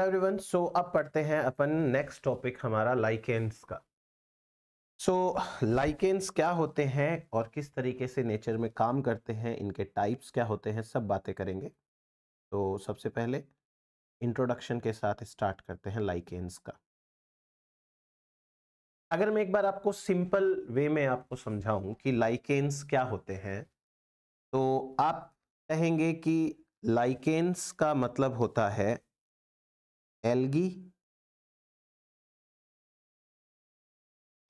Everyone so अब पढ़ते हैं अपन नेक्स्ट टॉपिक हमारा लाइकेंस का सो so, लाइकेंस क्या होते हैं और किस तरीके से नेचर में काम करते हैं इनके टाइप्स क्या होते हैं सब बातें करेंगे तो सबसे पहले इंट्रोडक्शन के साथ स्टार्ट करते हैं लाइकेंस का अगर मैं एक बार आपको सिंपल वे में आपको समझाऊं कि लाइकेंस क्या होते हैं तो आप कहेंगे कि लाइकेंस का मतलब होता है एल्गी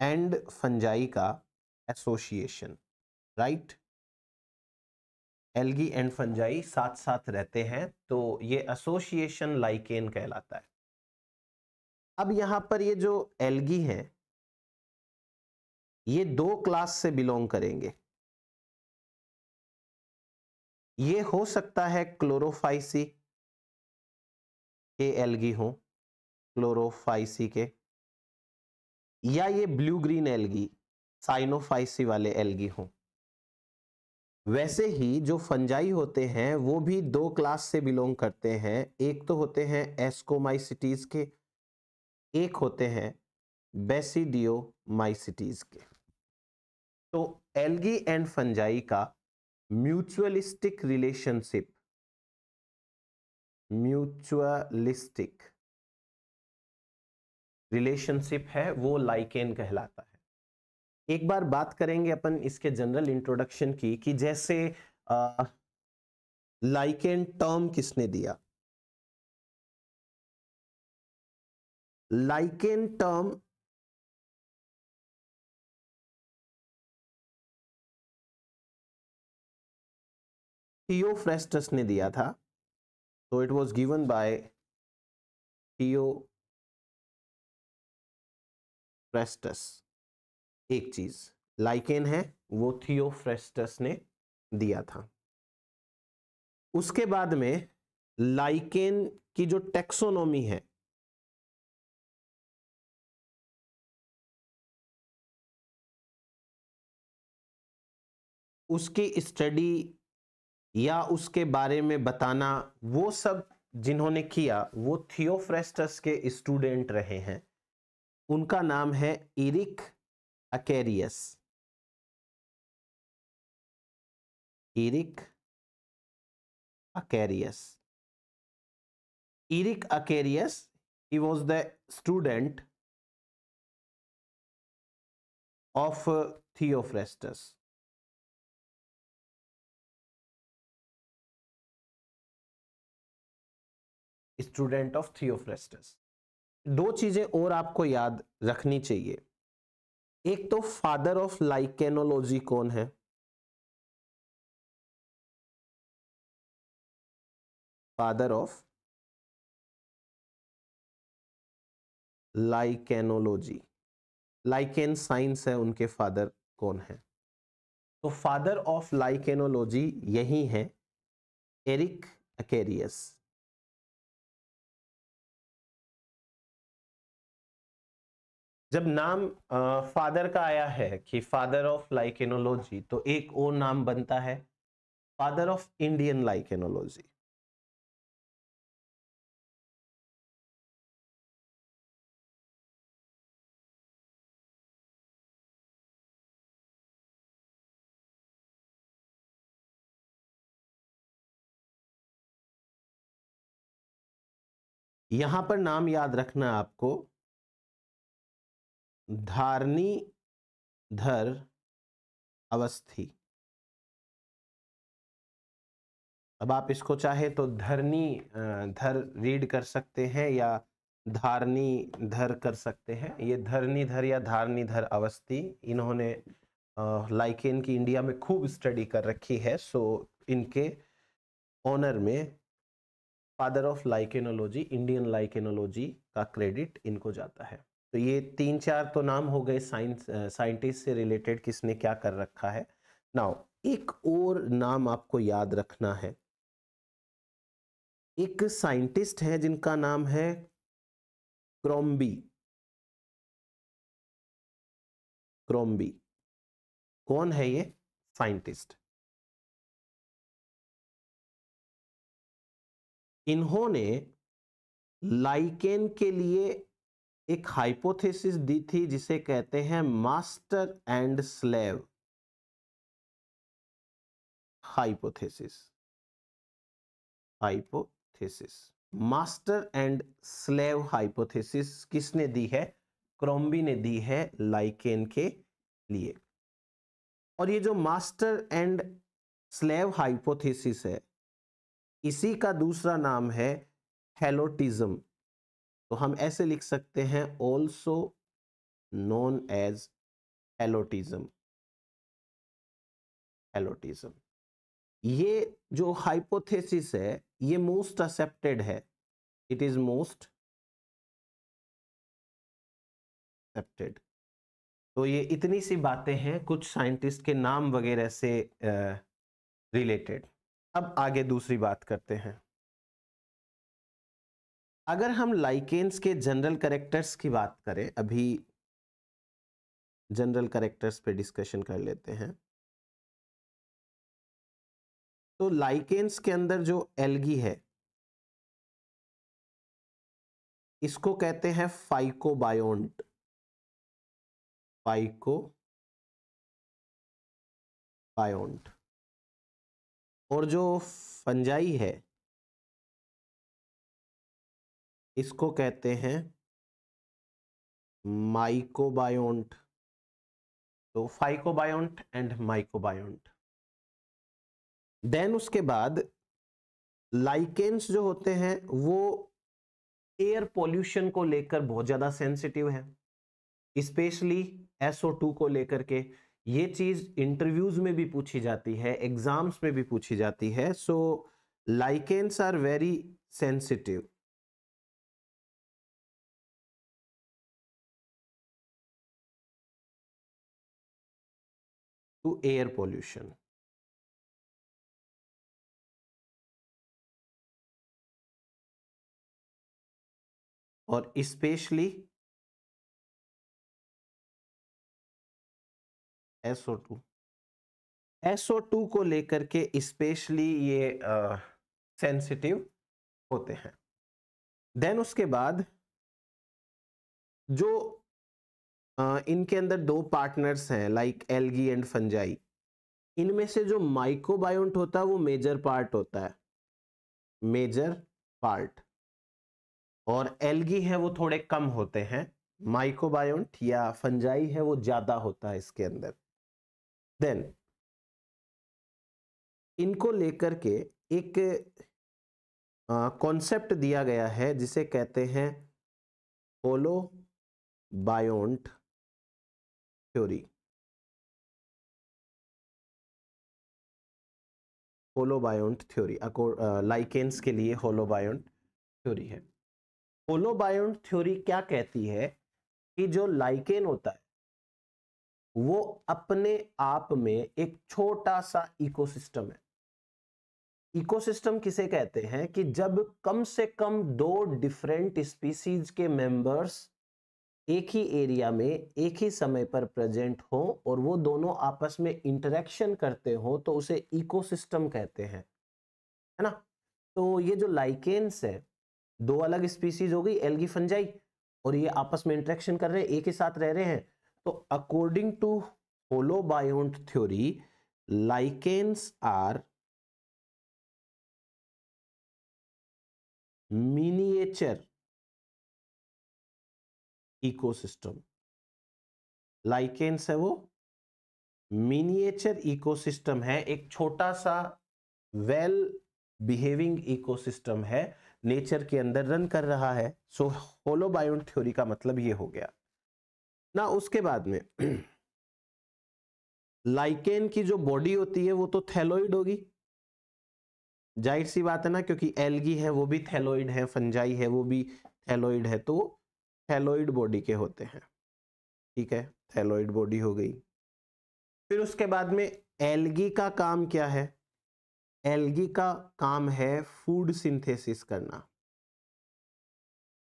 एंड फंजाई का association right algae and fungi साथ साथ रहते हैं तो ये एसोसिएशन लाइकेन कहलाता है अब यहां पर ये जो एल्गी हैं ये दो क्लास से बिलोंग करेंगे ये हो सकता है क्लोरोफाइसी के एलगी हो क्लोरोफाइसी के या ये ब्लू ग्रीन एलगी साइनोफाइसी वाले एलगी हों वैसे ही जो फंजाई होते हैं वो भी दो क्लास से बिलोंग करते हैं एक तो होते हैं एस्कोमाइसिटीज के एक होते हैं बेसिडियोमाइसिटीज के तो एलगी एंड फंजाई का म्यूचुअलिस्टिक रिलेशनशिप म्यूचुअलिस्टिक रिलेशनशिप है वो लाइकेन कहलाता है एक बार बात करेंगे अपन इसके जनरल इंट्रोडक्शन की कि जैसे लाइकेन टर्म किसने दिया लाइकेन टर्म थियोफ्रेस्टस ने दिया था So it was given by Theo फ्रेस्टस एक चीज लाइकेन है वो थियोफ्रेस्टस ने दिया था उसके बाद में लाइकेन की जो टेक्सोनोमी है उसकी स्टडी या उसके बारे में बताना वो सब जिन्होंने किया वो थियोफ्रेस्टस के स्टूडेंट रहे हैं उनका नाम है Erik Acharius Erik Acharius Erik Acharius he was the student of Theophrastus student of Theophrastus दो चीजें और आपको याद रखनी चाहिए एक तो फादर ऑफ लाइकेनोलॉजी कौन है father of lichenology lichen science है उनके फादर कौन है तो फादर ऑफ लाइकेनोलॉजी यही है एरिक अकेरियस जब नाम आ, फादर का आया है कि फादर ऑफ लाइकेनोलॉजी तो एक और नाम बनता है फादर ऑफ इंडियन लाइकेनोलॉजी यहां पर नाम याद रखना आपको धारणी धर अवस्थी अब आप इसको चाहे तो धरनी धर रीड कर सकते हैं या धारनी धर कर सकते हैं ये धरनी धर या धारणी धर अवस्थी इन्होंने लाइकेन की इंडिया में खूब स्टडी कर रखी है सो इनके ऑनर में father of lichenology Indian lichenology का क्रेडिट इनको जाता है तो ये तीन चार तो नाम हो गए साइंस साइंटिस्ट से रिलेटेड किसने क्या कर रखा है नाउ एक और नाम आपको याद रखना है एक साइंटिस्ट है जिनका नाम है क्रोम्बी क्रोम्बी कौन है ये साइंटिस्ट इन्होंने लाइकेन के लिए एक हाइपोथेसिस दी थी जिसे कहते हैं master and slave hypothesis hypothesis master and slave hypothesis किसने दी है क्रोम्बी ने दी है लाइकेन के लिए और ये जो मास्टर एंड स्लेव हाइपोथेसिस है इसी का दूसरा नाम है हेलोटिज्म तो हम ऐसे लिख सकते हैं also known as helotism helotism ये जो हाइपोथेसिस है ये मोस्ट एक्सेप्टेड है इट इज मोस्ट एक्सेप्टेड तो ये इतनी सी बातें हैं कुछ साइंटिस्ट के नाम वगैरह से रिलेटेड अब आगे दूसरी बात करते हैं अगर हम लाइकेंस के जनरल करेक्टर्स की बात करें अभी जनरल करेक्टर्स पे डिस्कशन कर लेते हैं तो लाइकेंस के अंदर जो एल्गी है इसको कहते हैं फाइकोबायोंट फाइको बायोंट और जो फंजाई है इसको कहते हैं माइकोबायोंट तो फाइकोबायोंट एंड माइकोबायोंट देन उसके बाद लाइकेन्स जो होते हैं वो एयर पोल्यूशन को लेकर बहुत ज़्यादा सेंसिटिव है स्पेशली टू को लेकर के ये चीज़ इंटरव्यूज में भी पूछी जाती है एग्जाम्स में भी पूछी जाती है so lichens are very sensitive to air pollution. और स्पेशली SO2 SO2 को लेकर के स्पेशली ये सेंसिटिव होते हैं देन उसके बाद जो इनके अंदर दो पार्टनर्स हैं लाइक एलगी एंड फंजाई इनमें से जो माइकोबायोन्ट होता है वो मेजर पार्ट होता है मेजर पार्ट और एलगी है वो थोड़े कम होते हैं माइकोबायोन्ट या फंजाई है वो ज्यादा होता है इसके अंदर देन इनको लेकर के एक कॉन्सेप्ट दिया गया है जिसे कहते हैं holobiont theory holobiont theory lichens के लिए होलोबायोंट थ्योरी है होलोबायोंट थ्योरी क्या कहती है कि जो लाइकेन होता है वो अपने आप में एक छोटा सा इकोसिस्टम है इकोसिस्टम किसे कहते हैं कि जब कम से कम दो डिफरेंट स्पीसीज के मेंबर्स एक ही एरिया में एक ही समय पर प्रेजेंट हो और वो दोनों आपस में इंटरेक्शन करते हो तो उसे इकोसिस्टम कहते हैं है ना तो ये जो लाइकेन्स है दो अलग स्पीसीज हो गई एल्गी फंजाई और ये आपस में इंटरेक्शन कर रहे हैं एक ही साथ रह रहे हैं तो according to holobiont theory lichens are miniature ecosystem lichens है वो मिनिएचर इकोसिस्टम है एक छोटा सा वेल बिहेविंग इकोसिस्टम है नेचर के अंदर रन कर रहा है सो होलोबायोन थ्योरी का मतलब ये हो गया ना उसके बाद में लाइकेन की जो बॉडी होती है वो तो थैलोइड होगी जाहिर सी बात है ना क्योंकि एलगी है वो भी थैलोइड है फंजाई है वो भी थैलोइड है तो थैलोइड बॉडी के होते हैं ठीक है थैलोइड बॉडी हो गई फिर उसके बाद में एल्गी का काम क्या है एल्गी का काम है फूड सिंथेसिस करना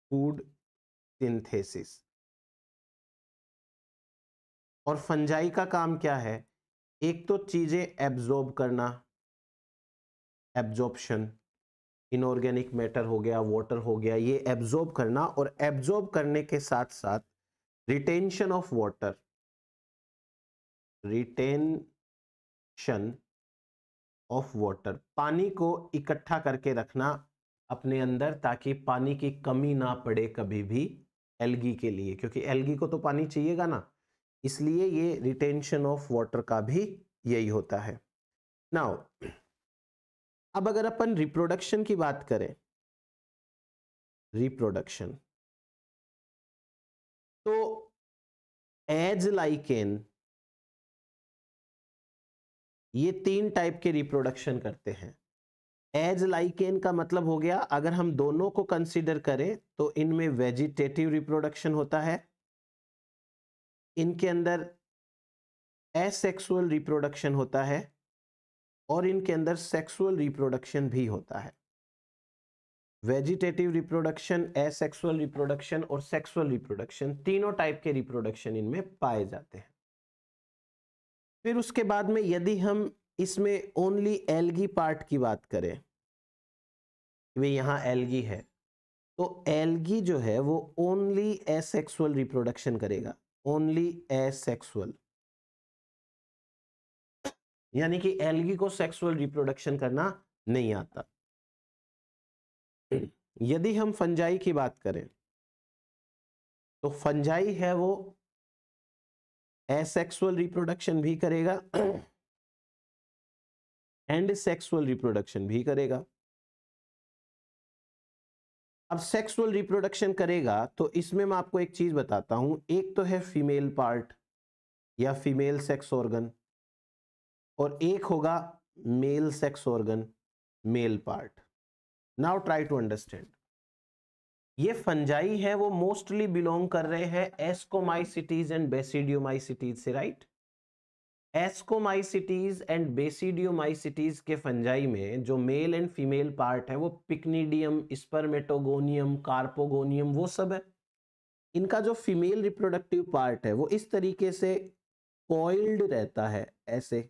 फूड सिंथेसिस और फंजाई का काम क्या है एक तो चीजें एब्जॉर्ब करना एब्जॉर्प्शन इनऑर्गेनिक मैटर हो गया वाटर हो गया ये एब्जॉर्ब करना और एब्जॉर्ब करने के साथ साथ retention of water retention of water पानी को इकट्ठा करके रखना अपने अंदर ताकि पानी की कमी ना पड़े कभी भी एलगी के लिए क्योंकि एलगी को तो पानी चाहिएगा ना इसलिए ये रिटेंशन ऑफ वाटर का भी यही होता है नाउ अब अगर अपन रिप्रोडक्शन की बात करें रिप्रोडक्शन तो एज लाइकेन ये तीन टाइप के रिप्रोडक्शन करते हैं एज लाइकेन का मतलब हो गया अगर हम दोनों को कंसिडर करें तो इनमें वेजिटेटिव रिप्रोडक्शन होता है इनके अंदर एसेक्सुअल रिप्रोडक्शन होता है और इनके अंदर सेक्सुअल रिप्रोडक्शन भी होता है वेजिटेटिव रिप्रोडक्शन एसेक्सुअल रिप्रोडक्शन और सेक्सुअल रिप्रोडक्शन तीनों टाइप के रिप्रोडक्शन इनमें पाए जाते हैं फिर उसके बाद में यदि हम इसमें ओनली एलगी पार्ट की बात करें वे यहाँ एलगी है तो एलगी जो है वो ओनली एसेक्सुअल रिप्रोडक्शन करेगा ओनली एसेक्सुअल यानी कि एलगी को सेक्सुअल रिप्रोडक्शन करना नहीं आता यदि हम फंजाई की बात करें तो फंजाई है वो एसेक्सुअल रिप्रोडक्शन भी करेगा एंड सेक्सुअल रिप्रोडक्शन भी करेगा अब सेक्सुअल रिप्रोडक्शन करेगा तो इसमें मैं आपको एक चीज बताता हूं एक तो है फीमेल पार्ट या फीमेल सेक्स ऑर्गन और एक होगा male sex organ male part now try to understand ये फंजाई है वो मोस्टली बिलोंग कर रहे हैं एस्कोमाइसिटीज एंड बेसिडियोमाइसिटीज से राइट एस्कोमाइसिटीज एंड बेसिडियोमाइसिटीज के फंजाई में जो मेल एंड फीमेल पार्ट है वो पिकनीडियम स्पर्मेटोगोनियम कार्पोगोनियम वो सब है इनका जो फीमेल रिप्रोडक्टिव पार्ट है वो इस तरीके से कॉइल्ड रहता है ऐसे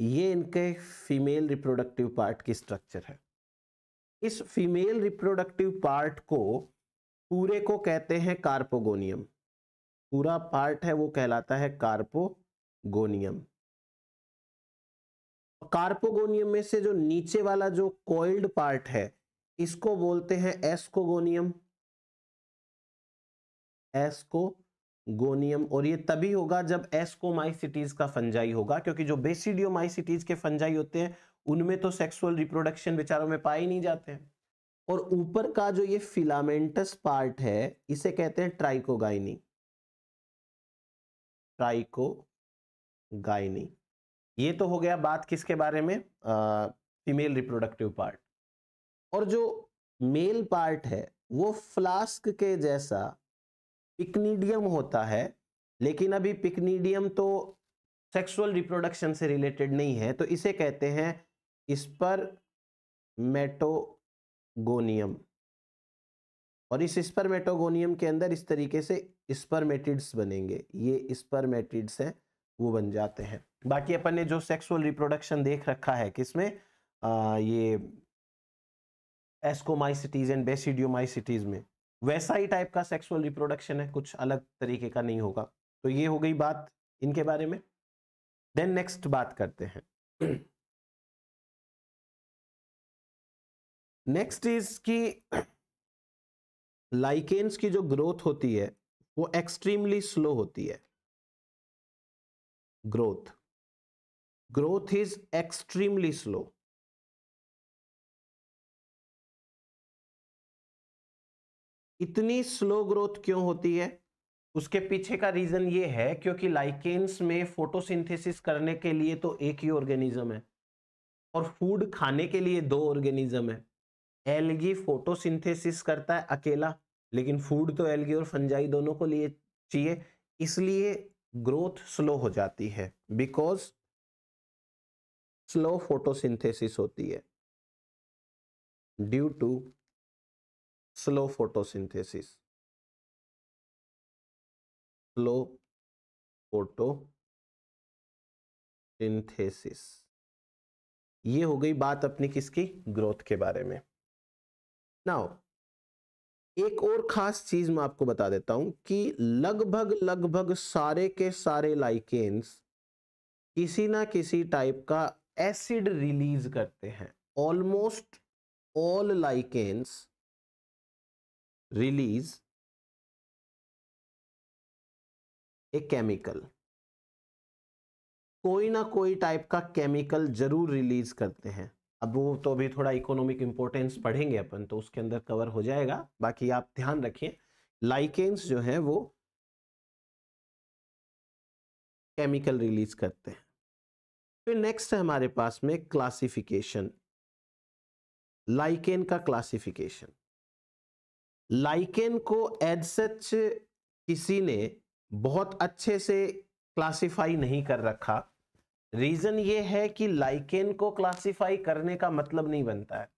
ये इनके फीमेल रिप्रोडक्टिव पार्ट की स्ट्रक्चर है इस फीमेल रिप्रोडक्टिव पार्ट को पूरे को कहते हैं कार्पोगोनियम पूरा पार्ट है वो कहलाता है कार्पोगोनियम कार्पोगोनियम में से जो नीचे वाला जो कोइल्ड पार्ट है इसको बोलते हैं एस्कोगोनियम एस्को गोनियम और ये तभी होगा जब एस्कोमाइसिटीज का फंजाई होगा क्योंकि जो बेसिडियोमाइसिटीज के फंजाई होते हैं उनमें तो सेक्सुअल रिप्रोडक्शन बेचारों में पाए नहीं जाते हैं और ऊपर का जो ये फिलामेंटस पार्ट है इसे कहते हैं ट्राइकोगाइनी ट्राइकोगाइनी ये तो हो गया बात किसके बारे में फीमेल रिप्रोडक्टिव पार्ट और जो मेल पार्ट है वो फ्लास्क के जैसा पिकनीडियम होता है लेकिन अभी पिकनीडियम तो सेक्सुअल रिप्रोडक्शन से रिलेटेड नहीं है तो इसे कहते हैं इस पर मेटोगोनियम और इस स्पर्मेटोगोनियम के अंदर इस तरीके से स्पर्मेटिड्स बनेंगे ये स्पर्मेटिड्स हैं वो बन जाते हैं बाकी अपन ने जो सेक्सुअल रिप्रोडक्शन देख रखा है किसमें ये एस्कोमाइसिटीज एंड बेसिडियोमाइसिटीज में वैसा ही टाइप का सेक्सुअल रिप्रोडक्शन है कुछ अलग तरीके का नहीं होगा तो ये हो गई बात इनके बारे में देन नेक्स्ट बात करते हैं नेक्स्ट इज की लाइकेन्स की जो ग्रोथ होती है वो एक्सट्रीमली स्लो होती है growth growth is extremely slow इतनी स्लो ग्रोथ क्यों होती है उसके पीछे का रीजन ये है क्योंकि लाइकेन्स में फोटोसिंथेसिस करने के लिए तो एक ही ऑर्गेनिज्म है और फूड खाने के लिए दो ऑर्गेनिज्म है एलगी फोटोसिंथेसिस करता है अकेला लेकिन फूड तो एलगी और फंजाई दोनों को लिए चाहिए इसलिए ग्रोथ स्लो हो जाती है बिकॉज स्लो फोटोसिंथेसिस होती है due to slow photosynthesis slow photosynthesis ये हो गई बात अपनी किसकी ग्रोथ के बारे में नाउ एक और खास चीज मैं आपको बता देता हूं कि लगभग लगभग सारे के सारे लाइकेन्स किसी ना किसी टाइप का एसिड रिलीज करते हैं almost all lichens release a chemical कोई ना कोई टाइप का केमिकल जरूर रिलीज करते हैं अब वो तो अभी थोड़ा इकोनॉमिक इंपॉर्टेंस पढ़ेंगे अपन तो उसके अंदर कवर हो जाएगा बाकी आप ध्यान रखिए लाइकेंस जो है वो केमिकल रिलीज करते हैं फिर नेक्स्ट है हमारे पास में क्लासिफिकेशन लाइकेन का क्लासिफिकेशन लाइकेन को एज सच किसी ने बहुत अच्छे से क्लासिफाई नहीं कर रखा रीजन ये है कि लाइकेन को क्लासिफाई करने का मतलब नहीं बनता है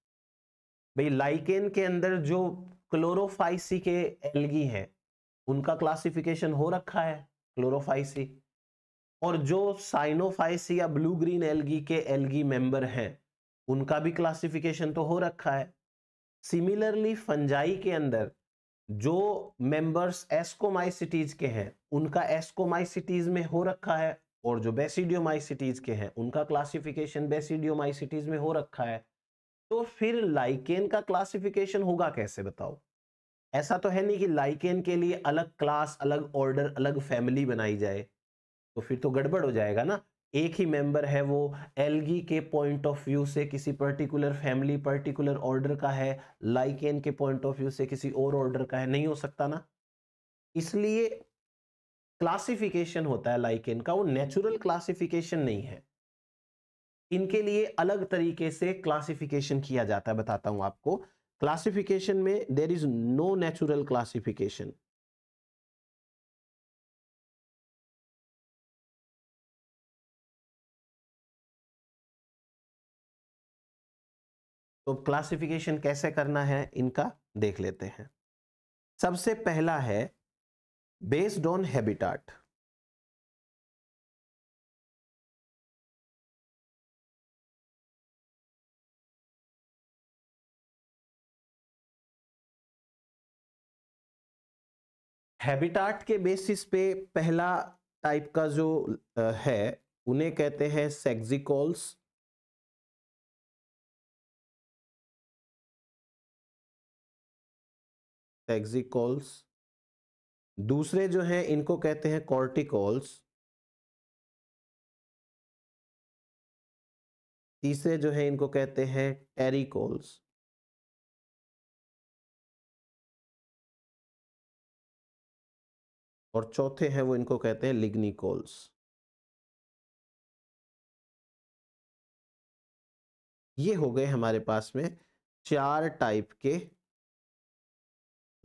भाई लाइकेन के अंदर जो क्लोरोफाइसी के एलगी हैं उनका क्लासिफिकेशन हो रखा है क्लोरोफाइसी और जो साइनोफाइसी या ब्लू ग्रीन एलगी के एलगी मेंबर हैं उनका भी क्लासिफिकेशन तो हो रखा है सिमिलरली फंजाई के अंदर जो मेंबर्स एस्कोमाइसिटीज के हैं उनका एस्कोमाइसिटीज में हो रखा है और जो बेसिडियोमाइसिटीज के हैं उनका क्लासिफिकेशन बेसिडियोमाइसिटीज में हो रखा है तो फिर लाइकेन का क्लासिफिकेशन होगा कैसे बताओ ऐसा तो है नहीं कि लाइकेन के लिए अलग क्लास अलग ऑर्डर अलग फैमिली बनाई जाए तो फिर तो गड़बड़ हो जाएगा ना एक ही मेंबर है वो एलगी के पॉइंट ऑफ व्यू से किसी पर्टिकुलर फैमिली पर्टिकुलर ऑर्डर का है लाइकेन के पॉइंट ऑफ व्यू से किसी और ऑर्डर का है नहीं हो सकता ना इसलिए क्लासिफिकेशन होता है लाइकेन का वो नेचुरल क्लासिफिकेशन नहीं है इनके लिए अलग तरीके से क्लासिफिकेशन किया जाता है बताता हूं आपको क्लासिफिकेशन में there is no natural classification तो क्लासिफिकेशन कैसे करना है इनका देख लेते हैं सबसे पहला है बेस्ड ऑन हैबिटाट हैबिटाट के बेसिस पे पहला टाइप का जो है उन्हें कहते हैं सेक्जिकॉल्स टैक्सिकॉल्स दूसरे जो हैं इनको कहते हैं कॉर्टिकॉल्स तीसरे जो है इनको कहते हैं टेरिकॉल्स और चौथे हैं वो इनको कहते हैं लिग्निकॉल्स ये हो गए हमारे पास में चार टाइप के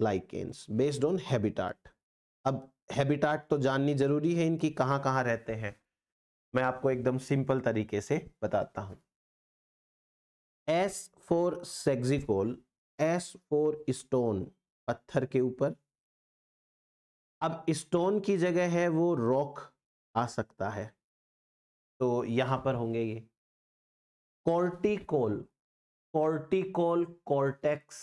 लाइकेंस बेस्ड ऑन हैबिटाट अब हैबिटाट तो जाननी जरूरी है इनकी कहाँ कहाँ रहते हैं मैं आपको एकदम सिंपल तरीके से बताता हूँ as for saxicolous as for stone पत्थर के ऊपर अब स्टोन की जगह है वो रॉक आ सकता है तो यहाँ पर होंगे ये कॉर्टिकोल कॉर्टिकोल कॉर्टेक्स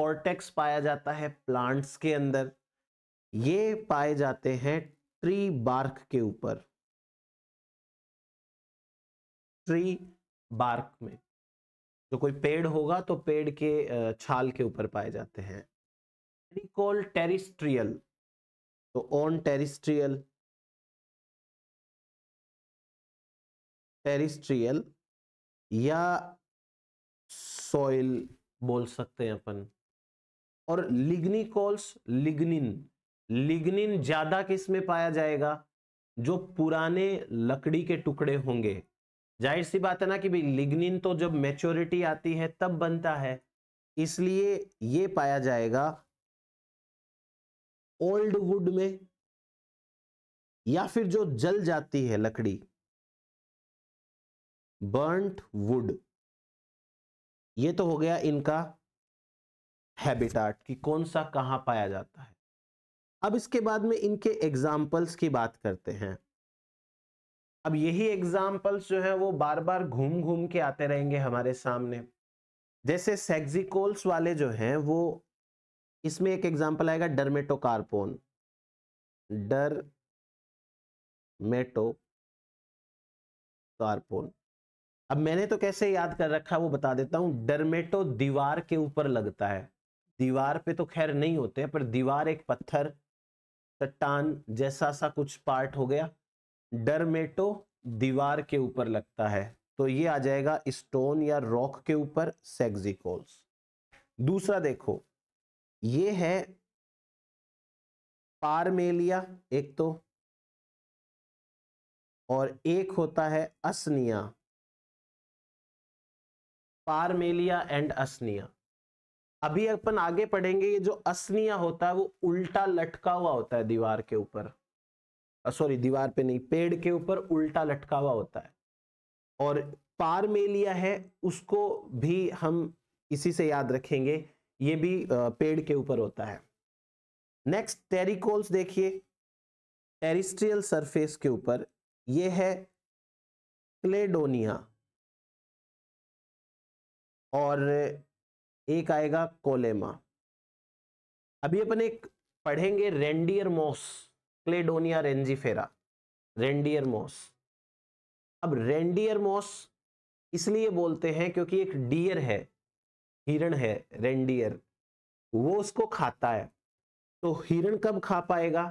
कॉर्टेक्स पाया जाता है प्लांट्स के अंदर ये पाए जाते हैं ट्री बार्क के ऊपर ट्री बार्क में जो कोई पेड़ होगा तो पेड़ के छाल के ऊपर पाए जाते हैं एनिकोल टेरिस्ट्रियल तो ऑन टेरिस्ट्रियल टेरिस्ट्रियल या सॉइल बोल सकते हैं अपन और लिग्निकोल्स लिग्निन लिग्निन ज्यादा किस में पाया जाएगा जो पुराने लकड़ी के टुकड़े होंगे जाहिर सी बात है ना कि भाई लिग्निन तो जब मेच्योरिटी आती है तब बनता है इसलिए ये पाया जाएगा ओल्ड वुड में या फिर जो जल जाती है लकड़ी बर्ंट वुड ये तो हो गया इनका हैबिटाट कि कौन सा कहाँ पाया जाता है अब इसके बाद में इनके एग्जाम्पल्स की बात करते हैं अब यही एग्जाम्पल्स जो है वो बार बार घूम घूम के आते रहेंगे हमारे सामने जैसे सेक्सिकोल्स वाले जो हैं वो इसमें एक एग्जाम्पल आएगा डरमेटोकार्पोन डर मेटो कार्पोन अब मैंने तो कैसे याद कर रखा है वो बता देता हूँ डरमेटो दीवार के ऊपर लगता है दीवार पे तो खैर नहीं होते पर दीवार एक पत्थर चट्टान जैसा सा कुछ पार्ट हो गया डरमेटो तो दीवार के ऊपर लगता है तो ये आ जाएगा स्टोन या रॉक के ऊपर सेक्सिकोल्स दूसरा देखो ये है पारमेलिया एक तो और एक होता है असनिया पारमेलिया एंड असनिया अभी अपन आगे पढ़ेंगे ये जो असनिया होता है वो उल्टा लटका हुआ होता है दीवार के ऊपर सॉरी दीवार पे नहीं पेड़ के ऊपर उल्टा लटका हुआ होता है और पार मेलिया है उसको भी हम इसी से याद रखेंगे ये भी पेड़ के ऊपर होता है नेक्स्ट टेरिकोल्स देखिए टेरिस्ट्रियल सरफेस के ऊपर ये है क्लेडोनिया और एक आएगा कोलेमा अभी अपन एक पढ़ेंगे रेंडियर मोस क्लेडोनिया रेंजीफेरा रेंडियर मोस अब रेंडियर मोस इसलिए बोलते हैं क्योंकि एक डियर है हिरण है रेंडियर वो उसको खाता है तो हिरण कब खा पाएगा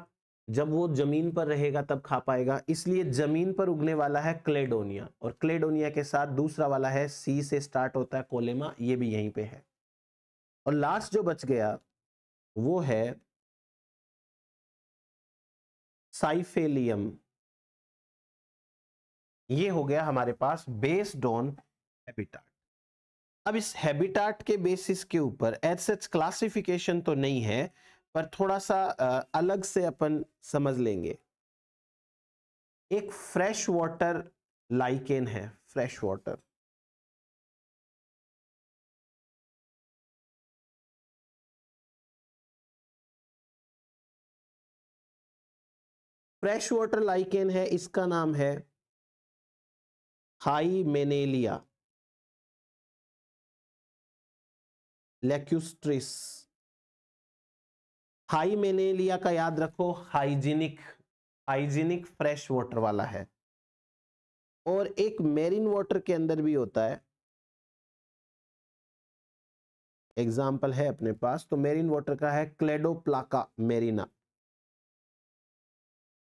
जब वो जमीन पर रहेगा तब खा पाएगा इसलिए जमीन पर उगने वाला है क्लेडोनिया और क्लेडोनिया के साथ दूसरा वाला है सी से स्टार्ट होता है कोलेमा ये भी यहीं पे है और लास्ट जो बच गया वो है साइफेलियम ये हो गया हमारे पास बेस्ड ऑन हैबिटाट अब इस हैबिटाट के बेसिस के ऊपर एज सच क्लासिफिकेशन तो नहीं है पर थोड़ा सा अलग से अपन समझ लेंगे एक फ्रेश वाटर लाइकेन है fresh water fresh water lichen है इसका नाम है हाई मेनेलिया लेक्यूस्ट्रिस हाई मेनेलिया का याद रखो हाइजीनिक हाइजीनिक फ्रेश वाटर वाला है और एक मेरीन वाटर के अंदर भी होता है एग्जाम्पल है अपने पास तो मेरीन वाटर का है Caloplaca marina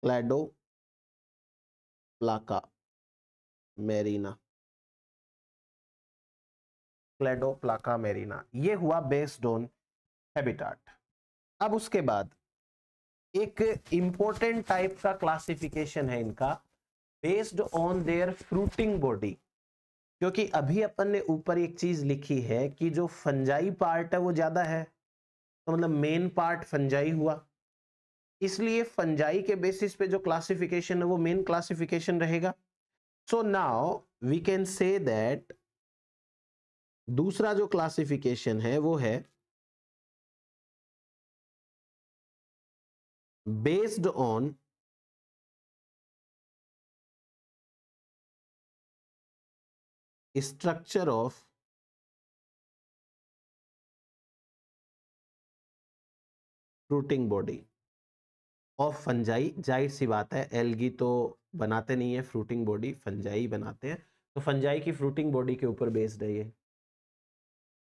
Caloplaca marina Caloplaca marina ये हुआ बेस्ड ऑन हैबिटाट अब उसके बाद एक इम्पोर्टेंट टाइप का क्लासिफिकेशन है इनका based on their fruiting body क्योंकि अभी अपन ने ऊपर एक चीज लिखी है कि जो फंजाई पार्ट है वो ज्यादा है तो मतलब मेन पार्ट फंजाई हुआ इसलिए फंजाई के बेसिस पे जो क्लासिफिकेशन है वो मेन क्लासिफिकेशन रहेगा so now we can say that दूसरा जो क्लासिफिकेशन है वो है based on structure of fruiting body of fungi जाहिर सी बात है एलगी तो बनाते नहीं है फ्रूटिंग बॉडी फंजाई बनाते हैं तो फंजाई की फ्रूटिंग बॉडी के ऊपर बेस्ड है ये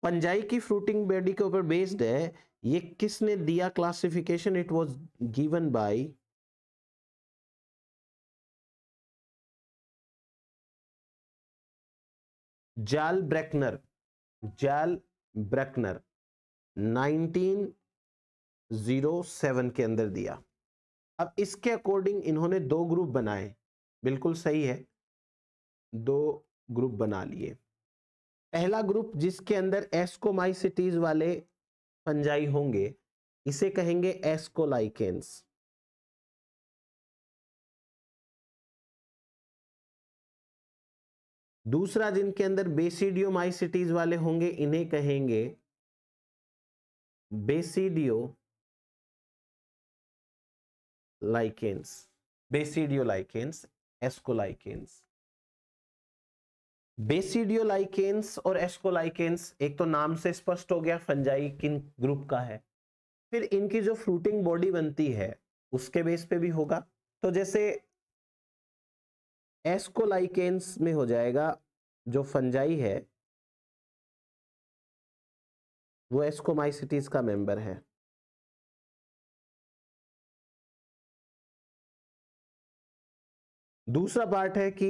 फंजाई की फ्रूटिंग बॉडी के ऊपर बेस्ड है ये किसने दिया classification it was given by Zahlbruckner जाल ब्रेकनर 1907 के अंदर दिया 1907 अब इसके अकॉर्डिंग इन्होंने दो ग्रुप बनाए बिल्कुल सही है दो ग्रुप बना लिए पहला ग्रुप जिसके अंदर सिटीज वाले फंजाई होंगे इसे कहेंगे एस्कोलाइकेंस दूसरा जिनके अंदर सिटीज वाले होंगे इन्हें कहेंगे basidio lichens, basidiolichens, ascolycans. Basidiolichens और एस्कोलाइकेन्स एक तो नाम से स्पष्ट हो गया फंजाई किन ग्रुप का है फिर इनकी जो फ्रूटिंग बॉडी बनती है उसके बेस पे भी होगा तो जैसे एस्कोलाइकेन्स में हो जाएगा जो फंजाई है वो एस्कोमाइसिटीज का मेंबर है दूसरा पार्ट है कि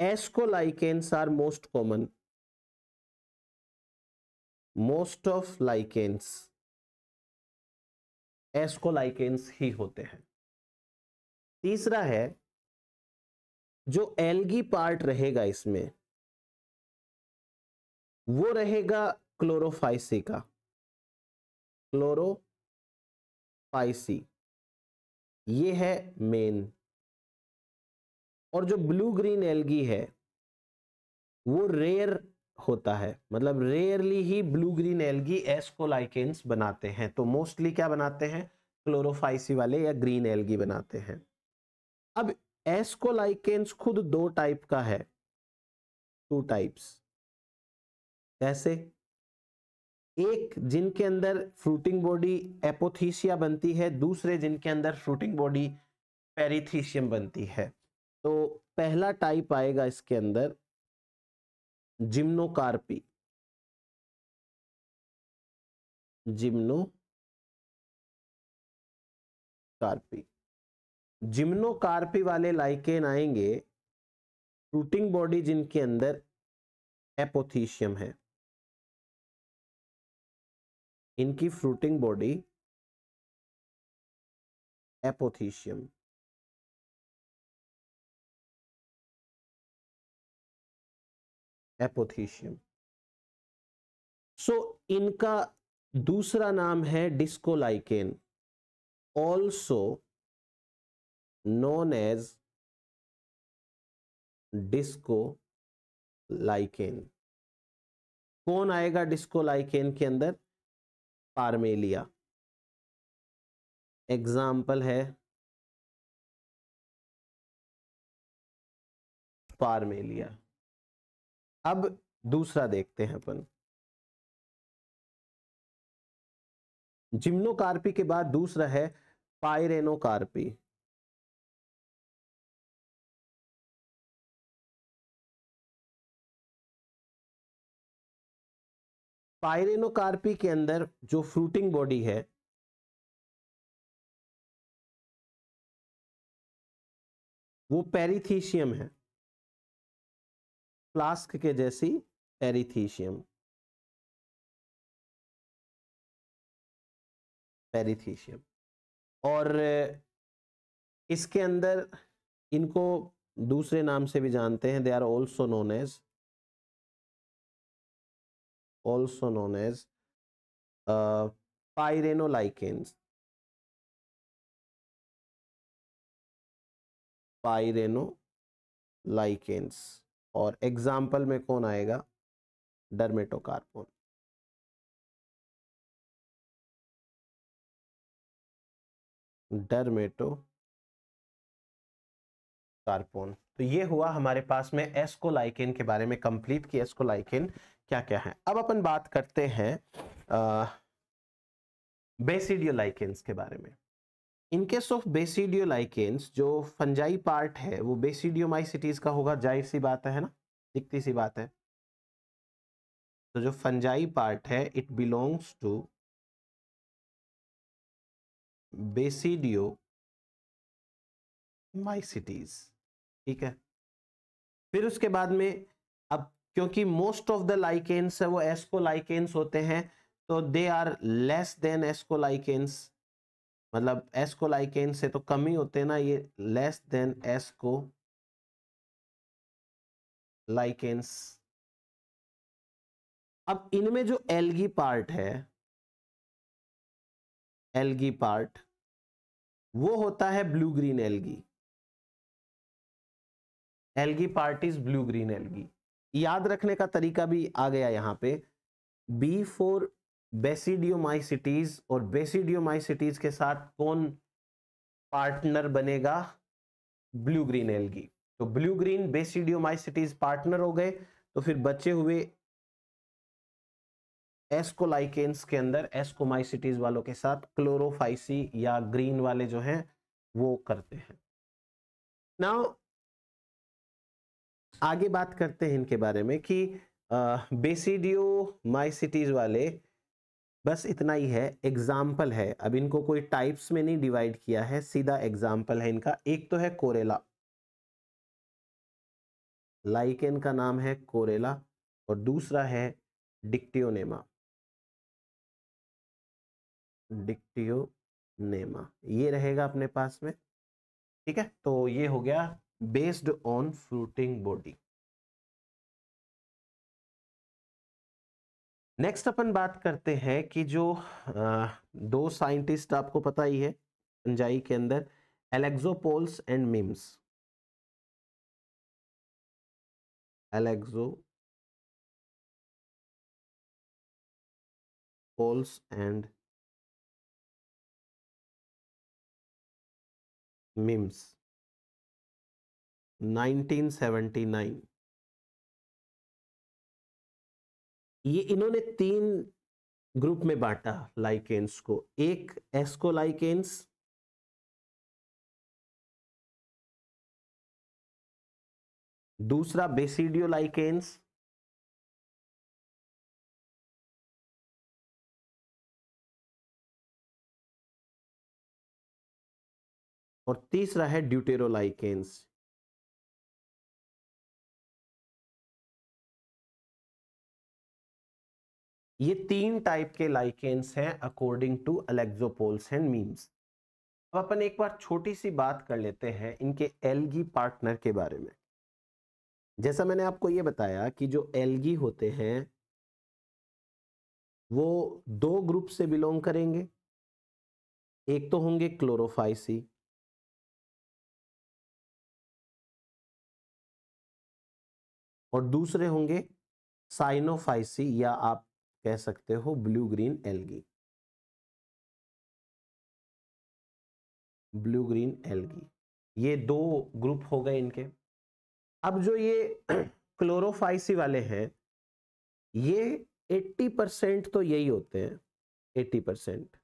ascolichens are most common most of lichens ascolichens ही होते हैं तीसरा है जो एल्गी पार्ट रहेगा इसमें वो रहेगा क्लोरोफाइसी का क्लोरोफाइसी ये है मेन और जो ब्लू ग्रीन एल्गी है वो रेयर होता है मतलब रेयरली ही ब्लू ग्रीन एल्गी एस्कोलाइकेन्स बनाते हैं तो मोस्टली क्या बनाते हैं क्लोरोफाइसी वाले या ग्रीन एल्गी बनाते हैं अब एस्कोलाइकेन्स खुद दो टाइप का है टू टाइप्स कैसे एक जिनके अंदर फ्रूटिंग बॉडी एपोथीसिया बनती है दूसरे जिनके अंदर फ्रूटिंग बॉडी पेरिथीशियम बनती है तो पहला टाइप आएगा इसके अंदर जिम्नोकार्पी जिम्नो कार्पी जिम्नोकार्पी वाले लाइकेन आएंगे रूटिंग बॉडी जिनके अंदर एपोथीशियम है इनकी fruiting body apothecium apothecium so so, इनका दूसरा नाम है discolichen also known as discolichen कौन आएगा डिस्को लाइकेन के अंदर पारमेलिया एग्जाम्पल है पारमेलिया अब दूसरा देखते हैं अपन जिम्नोकार्पी के बाद दूसरा है पायरेनोकार्पी पायरेनोकार्पी के अंदर जो फ्रूटिंग बॉडी है वो पेरिथीशियम है फ्लास्क के जैसी पेरिथीशियम पेरिथीशियम और इसके अंदर इनको दूसरे नाम से भी जानते हैं they are also known as also known as pyrenolichens pyrenolichens और एग्जाम्पल में कौन आएगा डर्मेटोकार्पोन डरमेटो कार्पोन तो ये हुआ हमारे पास में एस्कोलाइकेन के बारे में कंप्लीट की एस्कोलाइकेन क्या क्या है अब अपन बात करते हैं बेसिडियोलाइकेन्स के बारे में इन केस ऑफ बेसिडियोलाइकेन्स जो फंजाई पार्ट है वो बेसिडियोमाइसिटीज का होगा जाहिर सी बात है ना दिखती सी बात है तो जो फंजाई पार्ट है it belongs to basidiomycetes ठीक है फिर उसके बाद में अब क्योंकि मोस्ट ऑफ द लाइकेंस है वो एस्कोलाइकेन्स होते हैं तो they are less than ascolichens मतलब एस को लाइकेन से तो कम ही होते हैं ना ये less than asco lichens अब इनमें जो एलगी पार्ट है एलगी पार्ट वो होता है blue green algae algae part is blue green algae याद रखने का तरीका भी आ गया यहां पे बी फोर बेसिडियोमाइसिटीज और बेसिडियोमाइसिटीज के साथ कौन पार्टनर बनेगा ब्लू ग्रीन एलगी तो ब्लू ग्रीन बेसिडियोमाइसिटीज पार्टनर हो गए तो फिर बचे हुए एस्कोलाइकेन्स के अंदर एस्कोमाइसिटीज वालों के साथ क्लोरोफाइसी या ग्रीन वाले जो हैं वो करते हैं नाउ आगे बात करते हैं इनके बारे में कि बेसिडियोमाइसिटीज वाले बस इतना ही है एग्जाम्पल है अब इनको कोई टाइप्स में नहीं डिवाइड किया है सीधा एग्जाम्पल है इनका एक तो है कोरेला लाइकेन का नाम है कोरेला और दूसरा है डिक्टियोनेमा डिक्टियोनेमा ये रहेगा अपने पास में ठीक है तो ये हो गया based on fruiting body next अपन बात करते हैं कि जो आ, दो साइंटिस्ट आपको पता ही है पंजाई के अंदर Alexopoulos and Mims Alexopoulos and Mims 1979 ये इन्होंने तीन ग्रुप में बांटा लाइकेंस को एक एस्को लाइकेंस दूसरा बेसिडियो लाइकेंस और तीसरा है ड्यूटेरोलाइकेंस ये तीन टाइप के लाइकेंस हैं according to Alexopoulos and Mims अब अपन एक बार छोटी सी बात कर लेते हैं इनके एलगी पार्टनर के बारे में जैसा मैंने आपको ये बताया कि जो एलगी होते हैं वो दो ग्रुप से बिलोंग करेंगे एक तो होंगे क्लोरोफाइसी और दूसरे होंगे साइनोफाइसी या आप कह सकते हो blue green algae blue green algae ये दो ग्रुप हो गए इनके अब जो ये क्लोरोफाइसी वाले हैं ये 80 परसेंट तो यही होते हैं 80 परसेंट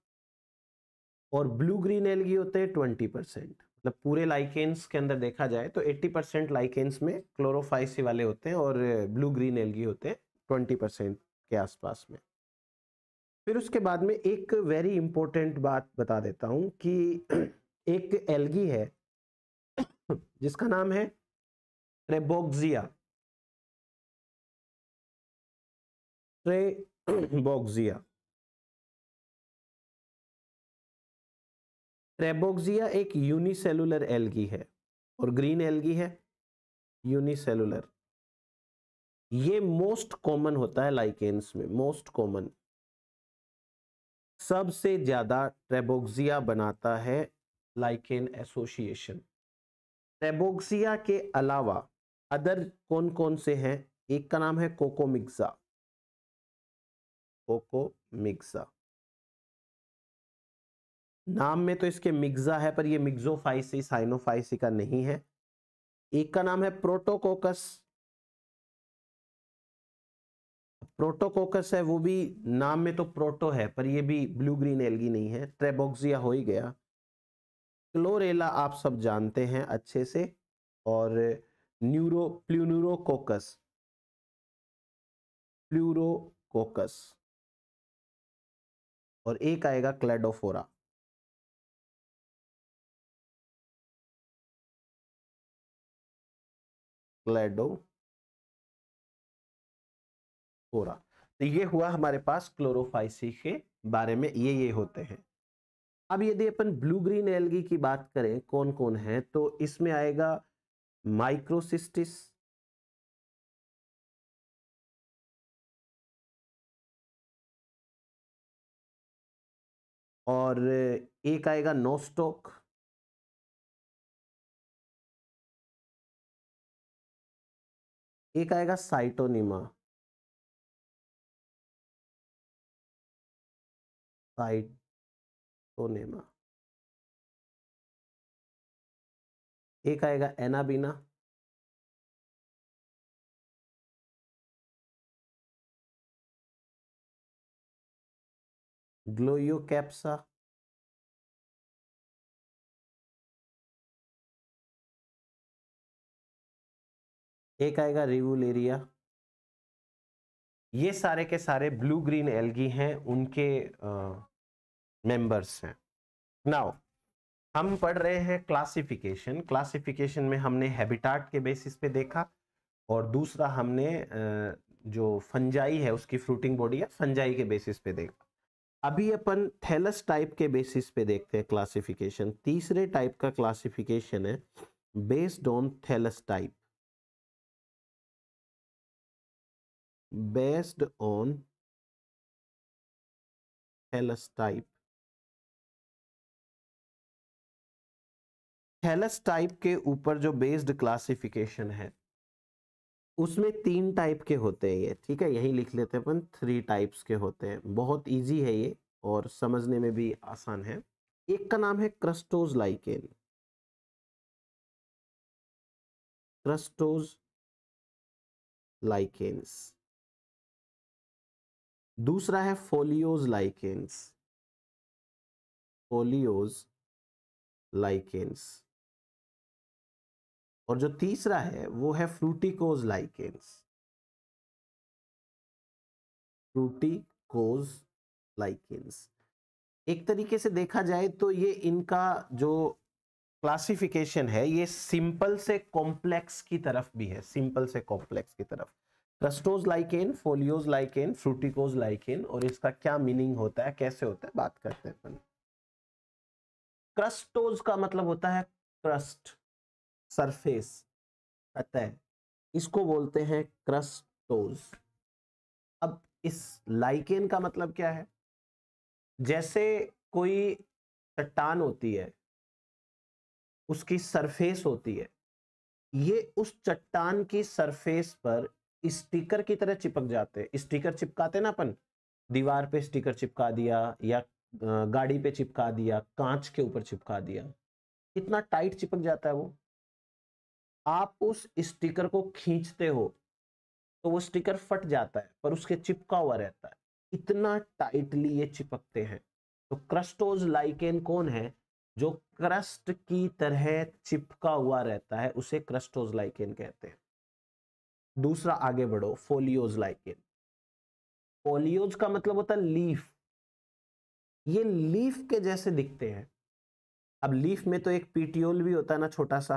और ब्लू ग्रीन एलगी होते हैं 20 परसेंट मतलब पूरे लाइकेंस के अंदर देखा जाए तो 80 परसेंट लाइकेंस में क्लोरोफाइसी वाले होते हैं और ब्लू ग्रीन एलगी होते हैं 20 परसेंट के आसपास में फिर उसके बाद में एक वेरी इम्पोर्टेंट बात बता देता हूँ कि एक एल्गी है जिसका नाम है ट्रेबोक्सिया ट्रेबोक्सिया ट्रेबोक्सिया एक यूनिसेलुलर एल्गी है और ग्रीन एल्गी है यूनिसेलुलर ये मोस्ट कॉमन होता है लाइकेन्स में मोस्ट कॉमन सबसे ज्यादा ट्रेबोक्सिया बनाता है लाइकेन एसोसिएशन ट्रेबोक्सिया के अलावा अदर कौन कौन से हैं एक का नाम है कोकोमिक्सा कोकोमिक्सा नाम में तो इसके मिक्सा है पर ये मिक्सोफाइसी साइनोफाइसी का नहीं है एक का नाम है प्रोटोकोकस प्रोटोकोकस है वो भी नाम में तो प्रोटो है पर ये भी ब्लू ग्रीन एलगी नहीं है ट्रेबोक्सिया हो ही गया क्लोरेला आप सब जानते हैं अच्छे से और न्यूरो प्लूनूरोकोकस प्लूरोकोकस और एक आएगा क्लेडोफोरा क्लेडो स्पोरा तो ये हुआ हमारे पास क्लोरोफाइसी के बारे में ये ये होते हैं अब यदि अपन ब्लू ग्रीन एलगी की बात करें कौन कौन है तो इसमें आएगा माइक्रोसिस्टिस और एक आएगा नोस्टोक एक आएगा साइटोनिमा साइटोनेमा एक आएगा एनाबीना ग्लोयो कैप्सा एक आएगा रिवुलेरिया ये सारे के सारे ब्लू ग्रीन एलगी हैं उनके मेंबर्स हैं नाउ हम पढ़ रहे हैं क्लासिफिकेशन क्लासिफिकेशन में हमने हैबिटाट के बेसिस पे देखा और दूसरा हमने जो फंजाई है उसकी फ्रूटिंग बॉडी है फंजाई के बेसिस पे देखा अभी अपन थैलस टाइप के बेसिस पे देखते हैं क्लासिफिकेशन तीसरे टाइप का क्लासिफिकेशन है based on thallus type based on thallus type thallus type के ऊपर जो बेस्ड क्लासिफिकेशन है उसमें तीन टाइप के होते हैं ये ठीक है यही लिख लेते हैं अपन थ्री टाइप्स के होते हैं बहुत इजी है ये और समझने में भी आसान है एक का नाम है क्रस्टोज लाइकेन क्रस्टोज लाइकेन्स दूसरा है फोलियोज लाइकेन्स फोलियोज लाइकेन्स और जो तीसरा है वो है फ्रूटिकोज लाइकेन्स फ्रूटिकोज लाइकेन्स एक तरीके से देखा जाए तो ये इनका जो क्लासिफिकेशन है ये सिंपल से कॉम्प्लेक्स की तरफ भी है सिंपल से कॉम्प्लेक्स की तरफ crustose lichen foliose lichen fruticose lichen और इसका क्या मीनिंग होता है कैसे होता है बात करते हैं अपन क्रस्टोज का मतलब होता है क्रस्ट सरफेस सतह इसको बोलते हैं क्रस्टोज अब इस लाइकेन का मतलब क्या है जैसे कोई चट्टान होती है उसकी सरफेस होती है ये उस चट्टान की सरफेस पर स्टिकर की तरह चिपक जाते हैं स्टिकर चिपकाते ना अपन दीवार पे स्टिकर चिपका दिया या गाड़ी पे चिपका दिया कांच के ऊपर चिपका दिया इतना टाइट चिपक जाता है वो आप उस स्टिकर को खींचते हो तो वो स्टिकर फट जाता है पर उसके चिपका हुआ रहता है इतना टाइटली ये चिपकते हैं तो क्रस्टोज लाइकेन कौन है जो क्रस्ट की तरह चिपका हुआ रहता है उसे क्रस्टोज लाइकेन कहते हैं दूसरा आगे बढ़ो फोलियोज लाइकेन फोलियोज का मतलब होता है लीफ ये लीफ के जैसे दिखते हैं अब लीफ में तो एक पीटियोल भी होता है ना छोटा सा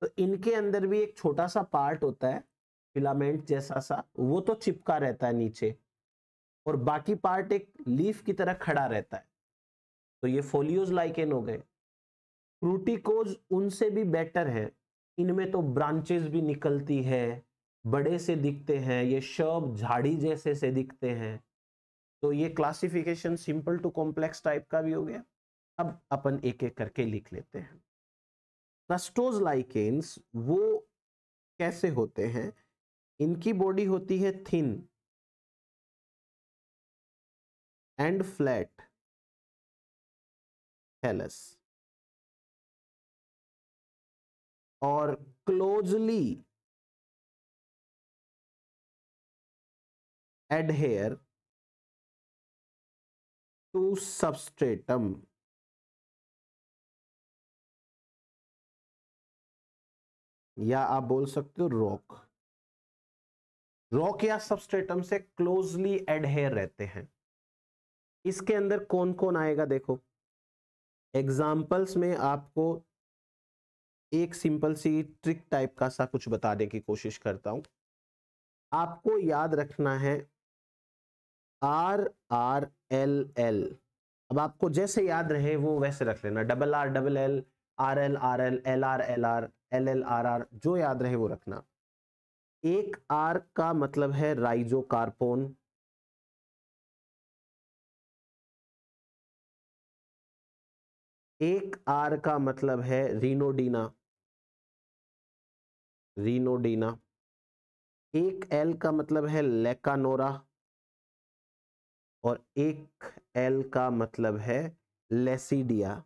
तो इनके अंदर भी एक छोटा सा पार्ट होता है फिलामेंट जैसा सा वो तो चिपका रहता है नीचे और बाकी पार्ट एक लीफ की तरह खड़ा रहता है तो ये फोलियोज लाइकेन हो गए क्रूटिकोज उनसे भी बेटर है इनमें तो ब्रांचेस भी निकलती है बड़े से दिखते हैं ये शब झाड़ी जैसे से दिखते हैं तो ये classification simple to complex type का भी हो गया अब अपन एक एक करके लिख लेते हैं नस्टोज लाइकेन्स वो कैसे होते हैं इनकी बॉडी होती है थिन एंड फ्लैट हेलस और क्लोजली एडहेयर टू सबस्ट्रेटम या आप बोल सकते हो रॉक रॉक या सबस्ट्रेटम से क्लोजली एडहेयर रहते हैं इसके अंदर कौन कौन आएगा देखो एग्जाम्पल्स में आपको एक सिंपल सी ट्रिक टाइप का सा कुछ बताने की कोशिश करता हूं आपको याद रखना है आर आर एल एल अब आपको जैसे याद रहे वो वैसे रख लेना double R double L R L R L L R L R L L R R जो याद रहे वो रखना एक आर का मतलब है राइजो कार्पोन एक आर का मतलब है रीनोडीना रीनोडीना एक एल का मतलब है लेकानोरा और एक एल का मतलब है लेसिडिया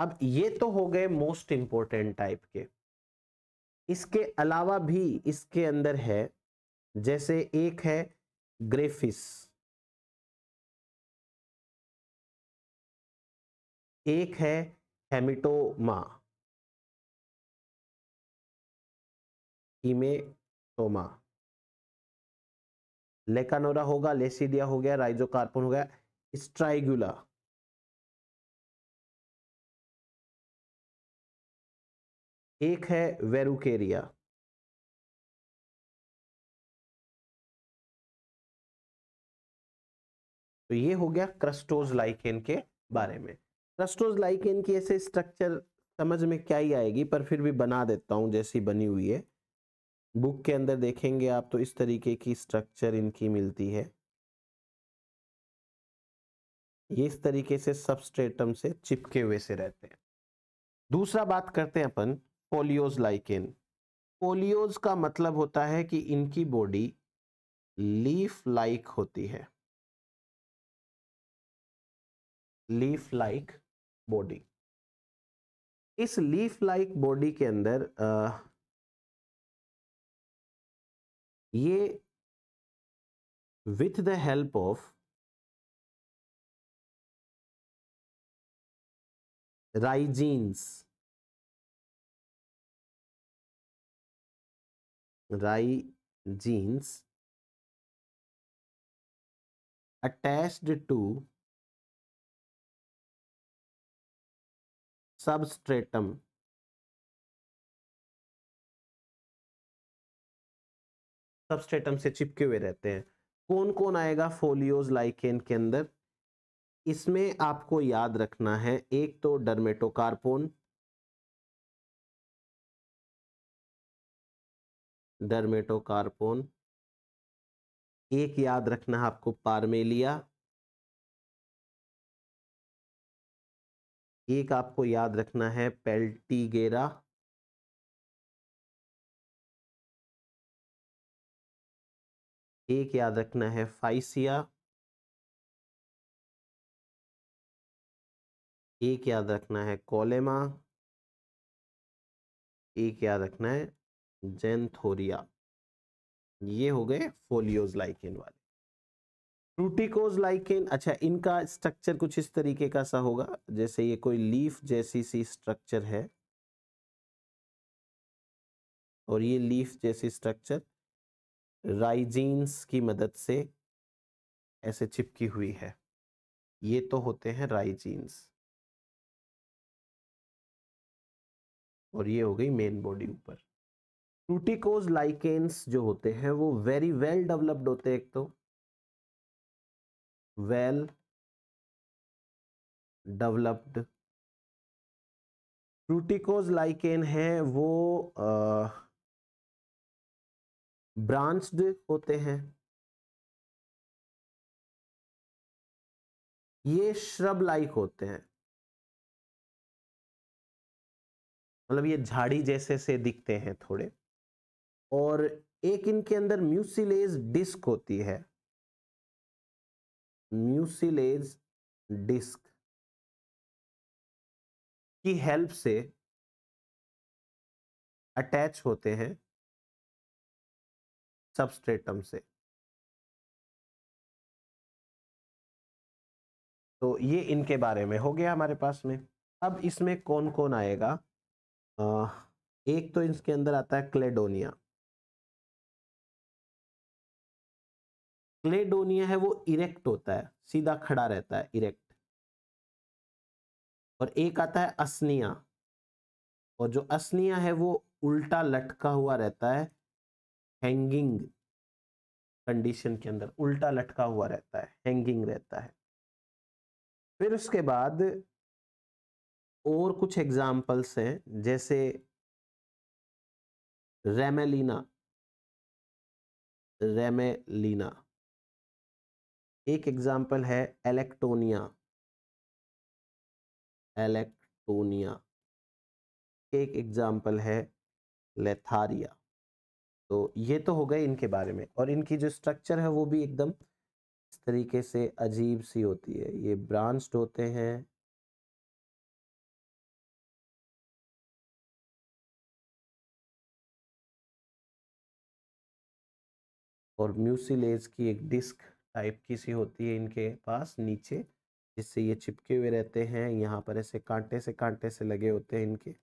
अब ये तो हो गए मोस्ट इंपॉर्टेंट टाइप के इसके अलावा भी इसके अंदर है जैसे एक है ग्रेफिस एक है हेमिटोमा हिमेटोमा लेकानोरा होगा लेसिडिया हो गया राइजोकार्पन हो गया स्ट्राइगुला एक है वेरुकेरिया तो ये हो गया क्रस्टोज लाइकेन के बारे में क्रस्टोज लाइकेन की ऐसे स्ट्रक्चर समझ में क्या ही आएगी पर फिर भी बना देता हूं जैसी बनी हुई है बुक के अंदर देखेंगे आप तो इस तरीके की स्ट्रक्चर इनकी मिलती है ये इस तरीके से सबस्ट्रेटम से चिपके हुए से रहते हैं दूसरा बात करते हैं अपन पोलियोज लाइकेन पोलियोज का मतलब होता है कि इनकी बॉडी लीफ लाइक होती है लीफ लाइक बॉडी इस लीफ लाइक बॉडी के अंदर आ, ये with the help of rhizines rhizines attached to substratum substratum से चिपके हुए रहते हैं कौन कौन आएगा फोलियोज लाइकेन के अंदर इसमें आपको याद रखना है एक तो डर्मेटोकार्पोन डर्मेटोकार्पोन एक याद रखना है आपको पारमेलिया एक आपको याद रखना है पेल्टीगेरा एक याद रखना है फाइसिया एक याद रखना है कोलेमा एक याद रखना है जेंथोरिया ये हो गए फोलियोज लाइकेन वाले फ्रूटिकोज लाइकेन अच्छा इनका स्ट्रक्चर कुछ इस तरीके का सा होगा जैसे ये कोई लीफ जैसी सी स्ट्रक्चर है और ये लीफ जैसी स्ट्रक्चर राइजीन्स की मदद से ऐसे चिपकी हुई है ये तो होते हैं राइजीन्स और ये हो गई मेन बॉडी ऊपर रूटिकोज लाइकेन्स जो होते हैं वो वेरी वेल डेवलप्ड होते हैं एक तो वेल डेवलप्ड रूटिकोज लाइकेन है वो आ, ब्रांच्ड होते हैं ये श्रब लाइक होते हैं मतलब ये झाड़ी जैसे से दिखते हैं थोड़े और एक इनके अंदर म्यूसिलेज डिस्क होती है म्यूसिलेज डिस्क की हेल्प से अटैच होते हैं सबस्ट्रेटम से तो ये इनके बारे में हो गया हमारे पास में अब इसमें कौन कौन आएगा एक तो इसके अंदर आता है क्लेडोनिया क्लेडोनिया है वो इरेक्ट होता है सीधा खड़ा रहता है इरेक्ट और एक आता है असनिया और जो असनिया है वो उल्टा लटका हुआ रहता है हैंगिंग कंडीशन के अंदर उल्टा लटका हुआ रहता है हैंगिंग रहता है फिर उसके बाद और कुछ एग्जाम्पल्स हैं जैसे रेमेलिना रेमेलिना एक एग्जाम्पल है एलेक्टोनिया एलेक्टोनिया एक एग्जाम्पल है लेथारिया तो ये तो हो गए इनके बारे में और इनकी जो स्ट्रक्चर है वो भी एकदम इस तरीके से अजीब सी होती है ये ब्रांच्ड होते हैं और म्यूसिलेज की एक डिस्क टाइप की सी होती है इनके पास नीचे जिससे ये चिपके हुए रहते हैं यहाँ पर ऐसे कांटे से कांटे से लगे होते हैं इनके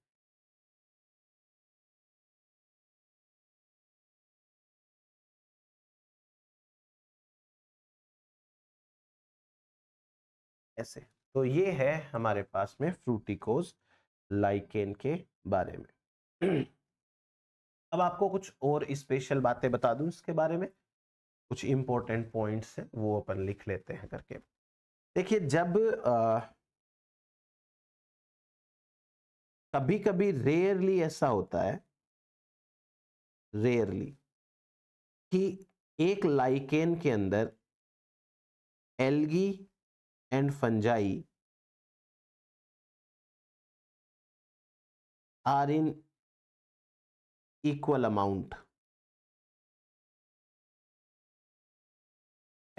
ऐसे तो ये है हमारे पास में फ्रूटिकोज लाइकेन के बारे में अब आपको कुछ और स्पेशल बातें बता दूं इसके बारे में कुछ इंपॉर्टेंट पॉइंट्स हैं वो अपन लिख लेते हैं करके देखिए जब आ, कभी कभी रेयरली ऐसा होता है रेयरली कि एक लाइकेन के अंदर algae and fungi are in equal amount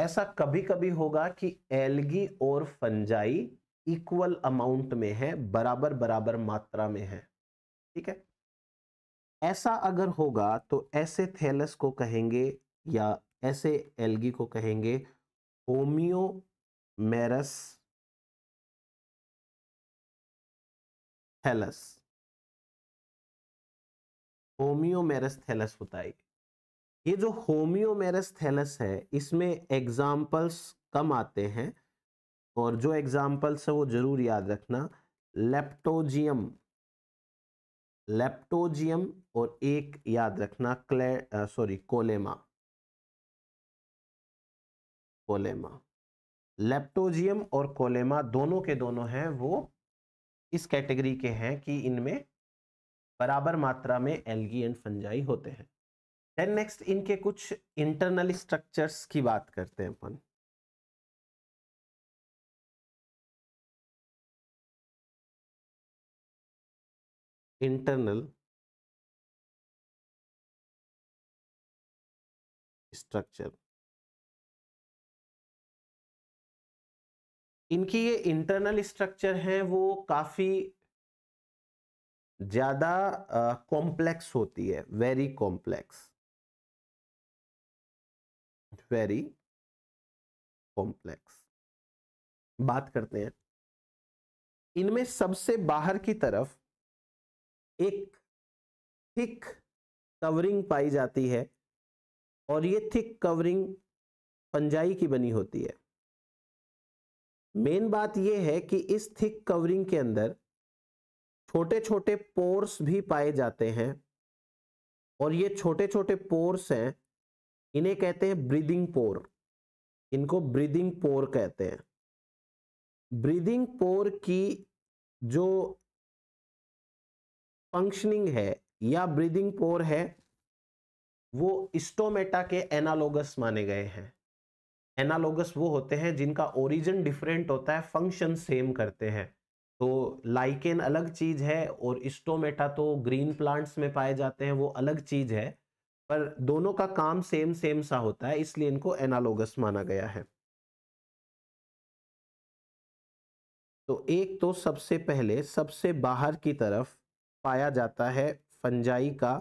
ऐसा कभी कभी होगा कि एलगी और फंजाई इक्वल अमाउंट में है बराबर बराबर मात्रा में है ठीक है ऐसा अगर होगा तो ऐसे थैलस को कहेंगे या ऐसे एलगी को कहेंगे homoiomerous thallus homoiomerous thallus होता है ये जो होमियोमेरस थैलस है इसमें एग्जाम्पल्स कम आते हैं और जो एग्जाम्पल्स है वो जरूर याद रखना लेप्टोजियम लेप्टोजियम और एक याद रखना क्ले सॉरी कोलेमा कोलेमा लेप्टोजियम और कोलेमा दोनों के दोनों हैं वो इस कैटेगरी के हैं कि इनमें बराबर मात्रा में एल्गी एंड फंजाई होते हैं देन नेक्स्ट इनके कुछ इंटरनल स्ट्रक्चर्स की बात करते हैं अपन इंटरनल स्ट्रक्चर इनकी ये इंटरनल स्ट्रक्चर है वो काफ़ी ज़्यादा कॉम्प्लेक्स uh, होती है वेरी कॉम्प्लेक्स वेरी कॉम्प्लेक्स बात करते हैं इनमें सबसे बाहर की तरफ एक थिक कवरिंग पाई जाती है और ये थिक कवरिंग पंजाई की बनी होती है मेन बात यह है कि इस थिक कवरिंग के अंदर छोटे छोटे पोर्स भी पाए जाते हैं और ये छोटे छोटे पोर्स हैं इन्हें कहते हैं ब्रीदिंग पोर इनको ब्रीदिंग पोर कहते हैं ब्रीदिंग पोर की जो फंक्शनिंग है या ब्रीदिंग पोर है वो स्टोमेटा के एनालोगस माने गए हैं एनालोगस वो होते हैं जिनका ओरिजिन डिफरेंट होता है फंक्शन सेम करते हैं तो लाइकेन अलग चीज़ है और इस्टोमेटा तो ग्रीन प्लांट्स में पाए जाते हैं वो अलग चीज़ है पर दोनों का काम सेम सेम सा होता है इसलिए इनको एनालोगस माना गया है तो एक तो सबसे पहले सबसे बाहर की तरफ पाया जाता है फंजाई का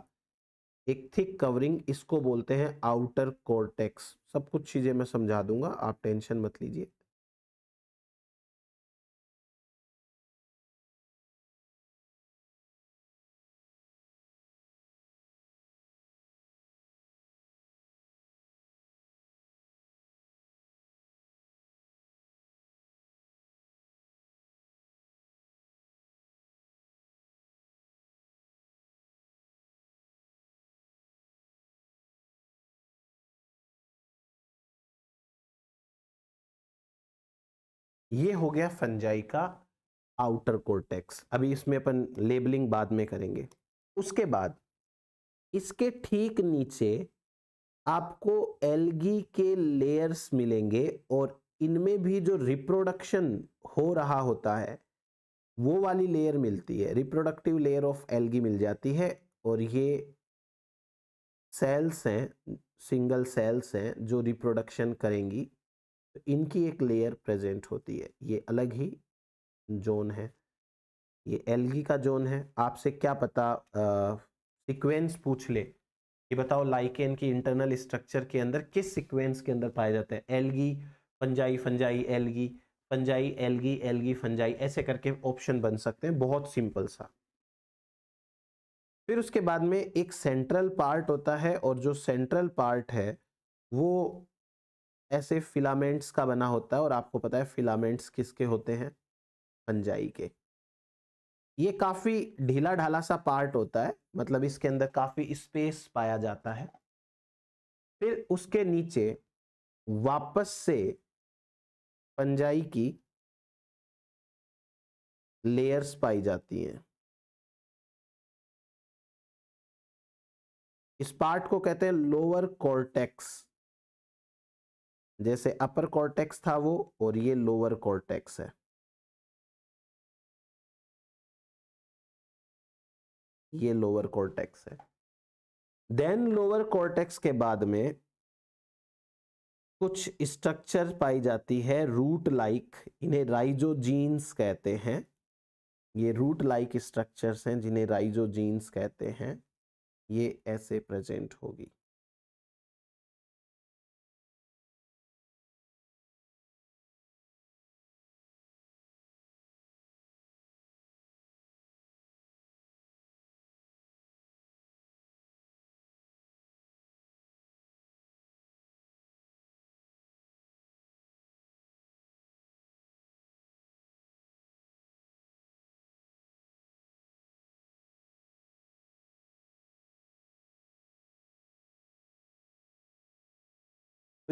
एक थिक कवरिंग इसको बोलते हैं आउटर कोर्टेक्स सब कुछ चीज़ें मैं समझा दूंगा आप टेंशन मत लीजिए ये हो गया फंजाई का आउटर कोर्टेक्स अभी इसमें अपन लेबलिंग बाद में करेंगे उसके बाद इसके ठीक नीचे आपको एलगी के लेयर्स मिलेंगे और इनमें भी जो रिप्रोडक्शन हो रहा होता है वो वाली लेयर मिलती है रिप्रोडक्टिव लेयर ऑफ एलगी मिल जाती है और ये सेल्स हैं सिंगल सेल्स हैं जो रिप्रोडक्शन करेंगी तो इनकी एक लेयर प्रेजेंट होती है ये अलग ही जोन है ये एलगी का जोन है आपसे क्या पता सीक्वेंस पूछ ले ये बताओ लाइकेन की इंटरनल स्ट्रक्चर के अंदर किस सिक्वेंस के अंदर पाए जाते हैं algae fungi fungi algae fungi algae algae fungi ऐसे करके ऑप्शन बन सकते हैं बहुत सिंपल सा फिर उसके बाद में एक सेंट्रल पार्ट होता है और जो सेंट्रल पार्ट है वो ऐसे फिलामेंट्स का बना होता है और आपको पता है फिलामेंट्स किसके होते हैं पंजाई के ये काफ़ी ढीला ढाला सा पार्ट होता है मतलब इसके अंदर काफ़ी स्पेस पाया जाता है फिर उसके नीचे वापस से पंजाई की लेयर्स पाई जाती हैं इस पार्ट को कहते हैं लोअर कॉर्टेक्स जैसे अपर कॉर्टेक्स था वो और ये लोअर कॉर्टेक्स है ये लोअर कॉर्टेक्स है देन लोअर कॉर्टेक्स के बाद में कुछ स्ट्रक्चर पाई जाती है रूट लाइक इन्हें राइजोजीन्स कहते हैं ये रूट लाइक स्ट्रक्चर्स हैं जिन्हें राइजोजीन्स कहते हैं ये ऐसे प्रेजेंट होगी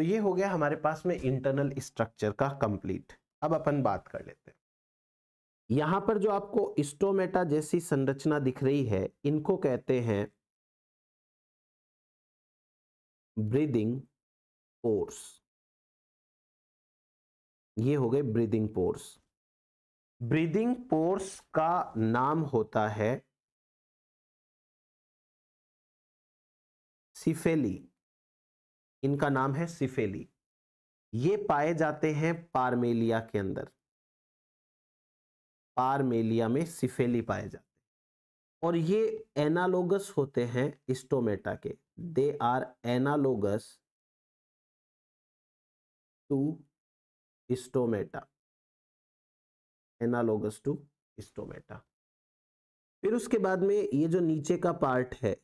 तो ये हो गया हमारे पास में इंटरनल स्ट्रक्चर का कंप्लीट अब अपन बात कर लेते हैं यहां पर जो आपको स्टोमेटा जैसी संरचना दिख रही है इनको कहते हैं ब्रीदिंग पोर्स ये हो गए ब्रीदिंग पोर्स ब्रीदिंग पोर्स का नाम होता है सिफेली इनका नाम है सिफेली ये पाए जाते हैं पारमेलिया के अंदर पारमेलिया में सिफेली पाए जाते हैं और ये एनालोगस होते हैं स्टोमेटा के they are analogous to stomata analogous to stomata फिर उसके बाद में ये जो नीचे का पार्ट है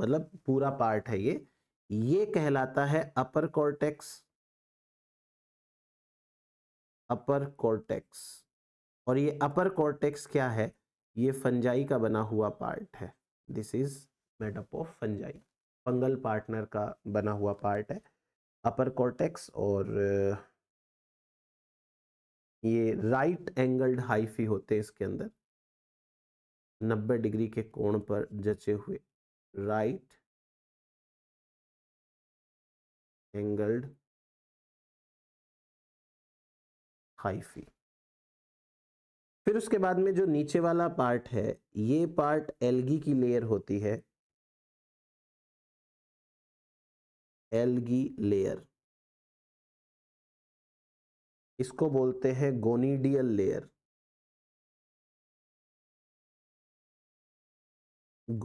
मतलब पूरा पार्ट है ये ये कहलाता है अपर कॉर्टेक्स अपर कॉर्टेक्स और ये अपर कॉर्टेक्स क्या है ये फंजाई का बना हुआ पार्ट है this is made up of fungi fungal partner का बना हुआ पार्ट है अपर कॉर्टेक्स और ये राइट एंगल्ड हाइफी होते हैं इसके अंदर 90 डिग्री के कोण पर जचे हुए राइट angled हाइफी फिर उसके बाद में जो नीचे वाला पार्ट है ये पार्ट एलगी की लेयर होती है एलगी लेयर इसको बोलते हैं gonidial layer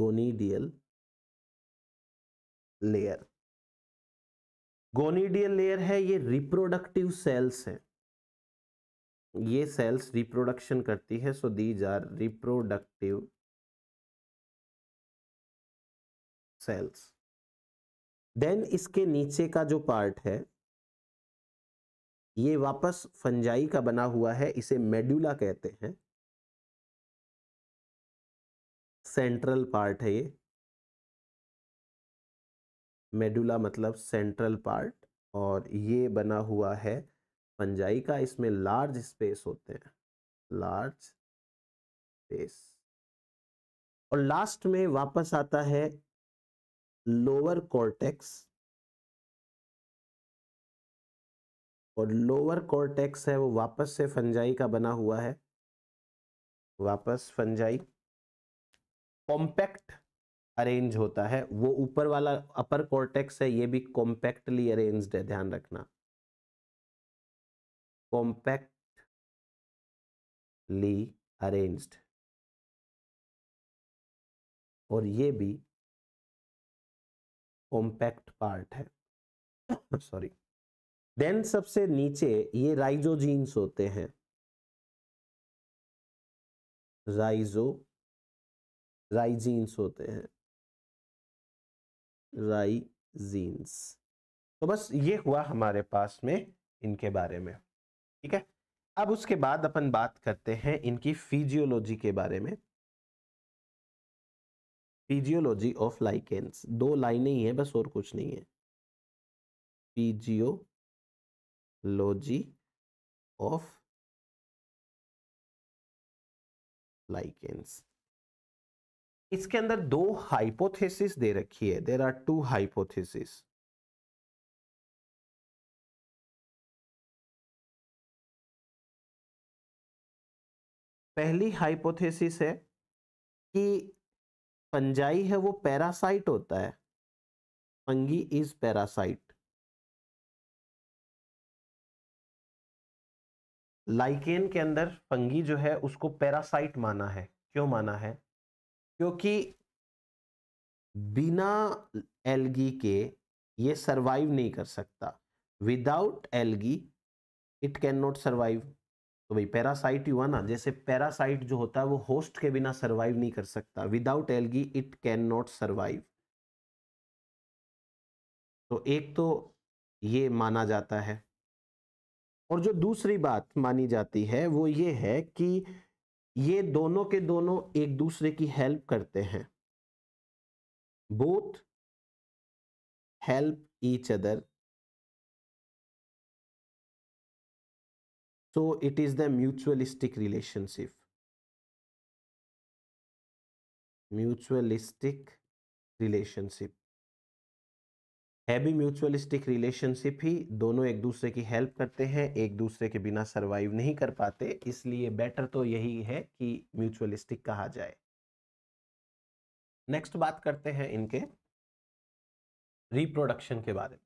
gonidial layer gonidial layer है ये रिप्रोडक्टिव सेल्स हैं ये सेल्स रिप्रोडक्शन करती है so these are reproductive cells then इसके नीचे का जो पार्ट है ये वापस फंजाई का बना हुआ है इसे मेड्यूला कहते हैं सेंट्रल पार्ट है ये मेडुला मतलब सेंट्रल पार्ट और ये बना हुआ है पंजाई का इसमें लार्ज स्पेस होते हैं लार्ज स्पेस और लास्ट में वापस आता है लोअर कॉर्टेक्स और लोअर कॉर्टेक्स है वो वापस से फंजाई का बना हुआ है वापस फंजाई कॉम्पैक्ट अरेंज होता है वो ऊपर वाला अपर कॉर्टेक्स है ये भी कॉम्पैक्टली अरेंज है ध्यान रखना कॉम्पैक्टली अरेंज और ये भी कॉम्पैक्ट पार्ट है सॉरी देन सबसे नीचे ये राइजोजीन्स होते हैं राइजो राइजीन्स होते हैं राइजीन्स तो बस ये हुआ हमारे पास में इनके बारे में ठीक है अब उसके बाद अपन बात करते हैं इनकी फिजियोलॉजी के बारे में फिजियोलॉजी ऑफ लाइकेंस दो लाइनें ही है बस और कुछ नहीं है फिजियोलॉजी ऑफ लाइकेंस इसके अंदर दो हाइपोथेसिस दे रखी है देर आर टू हाइपोथेसिस पहली हाइपोथेसिस है कि पंजाई है वो पैरासाइट होता है फंगी इज पैरासाइट लाइकेन के अंदर फंगी जो है उसको पैरासाइट माना है क्यों माना है क्योंकि बिना एलगी के ये सरवाइव नहीं कर सकता without algae it can not survive तो भाई पैरासाइट हुआ ना जैसे पैरासाइट जो होता है वो होस्ट के बिना सरवाइव नहीं कर सकता without algae it can not survive तो एक तो ये माना जाता है और जो दूसरी बात मानी जाती है वो ये है कि ये दोनों के दोनों एक दूसरे की हेल्प करते हैं both help each other so it is the mutualistic relationship mutualistic relationship heavy mutualistic relationship ही दोनों एक दूसरे की हेल्प करते हैं एक दूसरे के बिना सर्वाइव नहीं कर पाते इसलिए बेटर तो यही है कि म्यूचुअलिस्टिक कहा जाए नेक्स्ट बात करते हैं इनके रिप्रोडक्शन के बारे में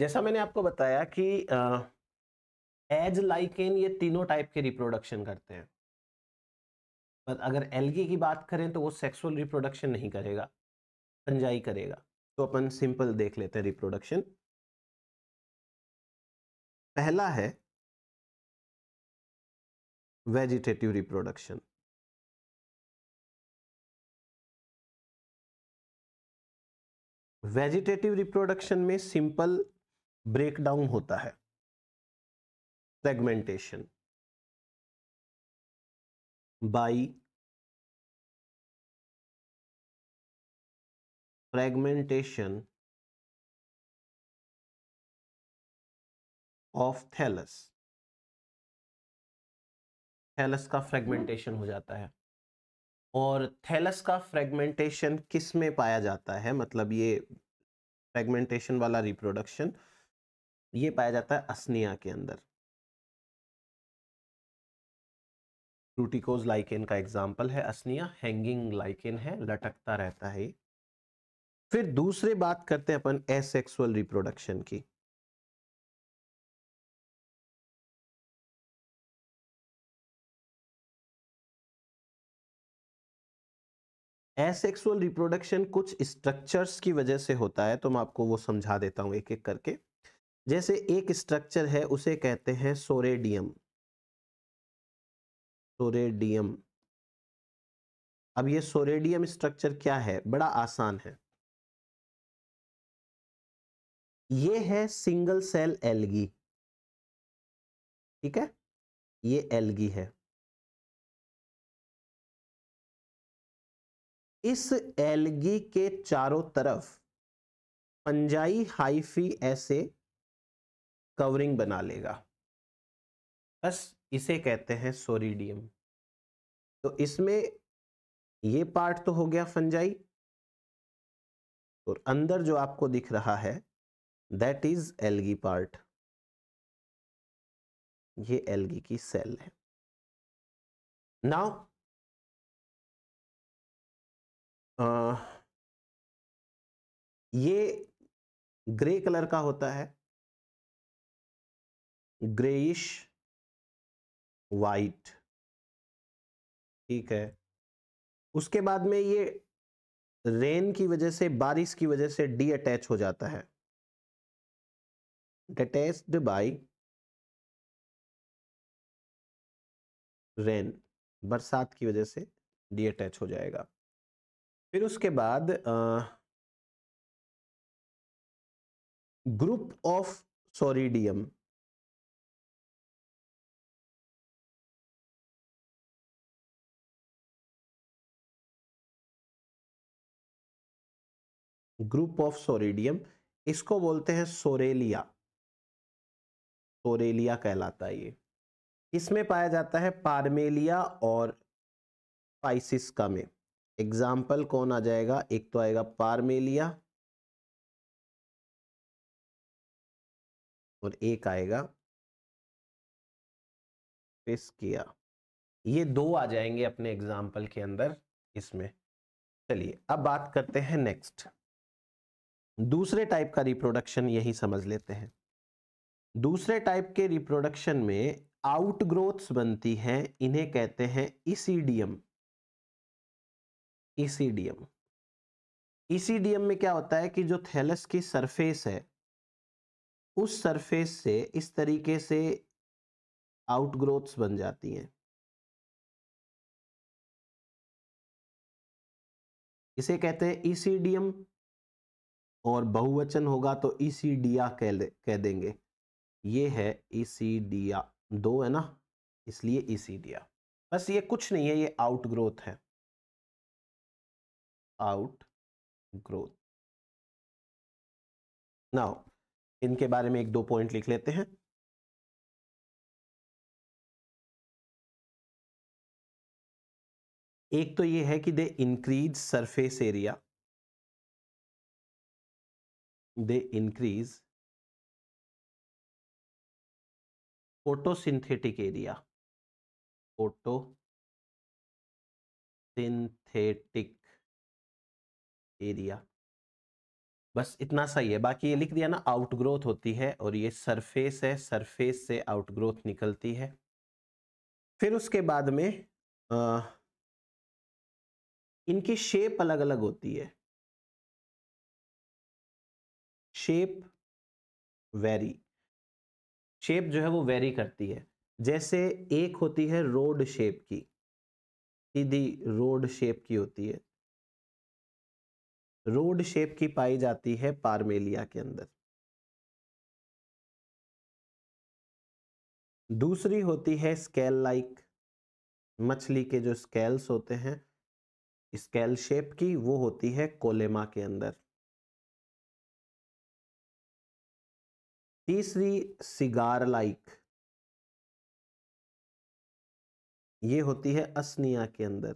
जैसा मैंने आपको बताया कि एज लाइकेन ये तीनों टाइप के रिप्रोडक्शन करते हैं पर अगर एलगी की बात करें तो वो सेक्सुअल रिप्रोडक्शन नहीं करेगा पंजाई करेगा तो अपन सिंपल देख लेते हैं रिप्रोडक्शन पहला है वेजिटेटिव रिप्रोडक्शन वेजिटेटिव रिप्रोडक्शन में सिंपल ब्रेकडाउन होता है segmentation by fragmentation of thallus thallus का फ्रेगमेंटेशन हो जाता है और थैलस का फ्रेगमेंटेशन किस में पाया जाता है मतलब ये फ्रेगमेंटेशन वाला रिप्रोडक्शन ये पाया जाता है असनिया के अंदर रूटिकोज लाइकेन का एग्जाम्पल है असनिया हैंगिंग लाइकेन है लटकता रहता है फिर दूसरे बात करते हैं अपन एसेक्सुअल रिप्रोडक्शन की एसेक्सुअल रिप्रोडक्शन कुछ स्ट्रक्चर्स की वजह से होता है तो मैं आपको वो समझा देता हूं एक एक करके जैसे एक स्ट्रक्चर है उसे कहते हैं सोरेडियम सोरेडियम अब ये सोरेडियम स्ट्रक्चर क्या है बड़ा आसान है ये है सिंगल सेल एलगी ठीक है ये एलगी है इस एलगी के चारों तरफ पंजाई हाइफी ऐसे कवरिंग बना लेगा बस इसे कहते हैं सोरिडियम तो इसमें ये पार्ट तो हो गया फंजाई और अंदर जो आपको दिख रहा है दैट इज एलगी पार्ट ये एलगी की सेल है नाउ ये ग्रे कलर का होता है ग्रेइश वाइट ठीक है उसके बाद में ये रेन की वजह से बारिश की वजह से डी अटैच हो जाता है डिटेस्ड बाई रेन बरसात की वजह से डी अटैच हो जाएगा फिर उसके बाद group of soredium group of soredium इसको बोलते हैं सोरेलिया सोरेलिया कहलाता है ये इसमें पाया जाता है पारमेलिया और पाइसिस्का में एग्जाम्पल कौन आ जाएगा एक तो आएगा पारमेलिया और एक आएगा पिस्किया ये दो आ जाएंगे अपने एग्जाम्पल के अंदर इसमें चलिए अब बात करते हैं नेक्स्ट दूसरे टाइप का रिप्रोडक्शन यही समझ लेते हैं दूसरे टाइप के रिप्रोडक्शन में आउटग्रोथ्स बनती हैं इन्हें कहते हैं इसीडियम इसीडियम इसीडियम में क्या होता है कि जो थैलस की सरफेस है उस सरफेस से इस तरीके से आउटग्रोथ्स बन जाती हैं इसे कहते हैं इसीडियम और बहुवचन होगा तो ईसीडिया कह कह देंगे ये है ईसीडिया दो है ना इसलिए ईसीडिया बस ये कुछ नहीं है ये आउट ग्रोथ है आउट ग्रोथ नाउ इनके बारे में एक दो पॉइंट लिख लेते हैं एक तो ये है कि they increase surface area they increase photosynthetic area synthetic area बस इतना सही है बाकी ये लिख दिया ना आउटग्रोथ होती है और ये सरफेस है सरफेस से आउटग्रोथ निकलती है फिर उसके बाद में आ, इनकी शेप अलग अलग होती है शेप वेरी शेप जो है वो वेरी करती है जैसे एक होती है रोड शेप की सीधी रोड शेप की होती है रोड शेप की पाई जाती है पारमेलिया के अंदर दूसरी होती है स्केल लाइक मछली के जो स्केल्स होते हैं स्केल शेप की वो होती है कोलेमा के अंदर तीसरी सिगार लाइक ये होती है असनिया के अंदर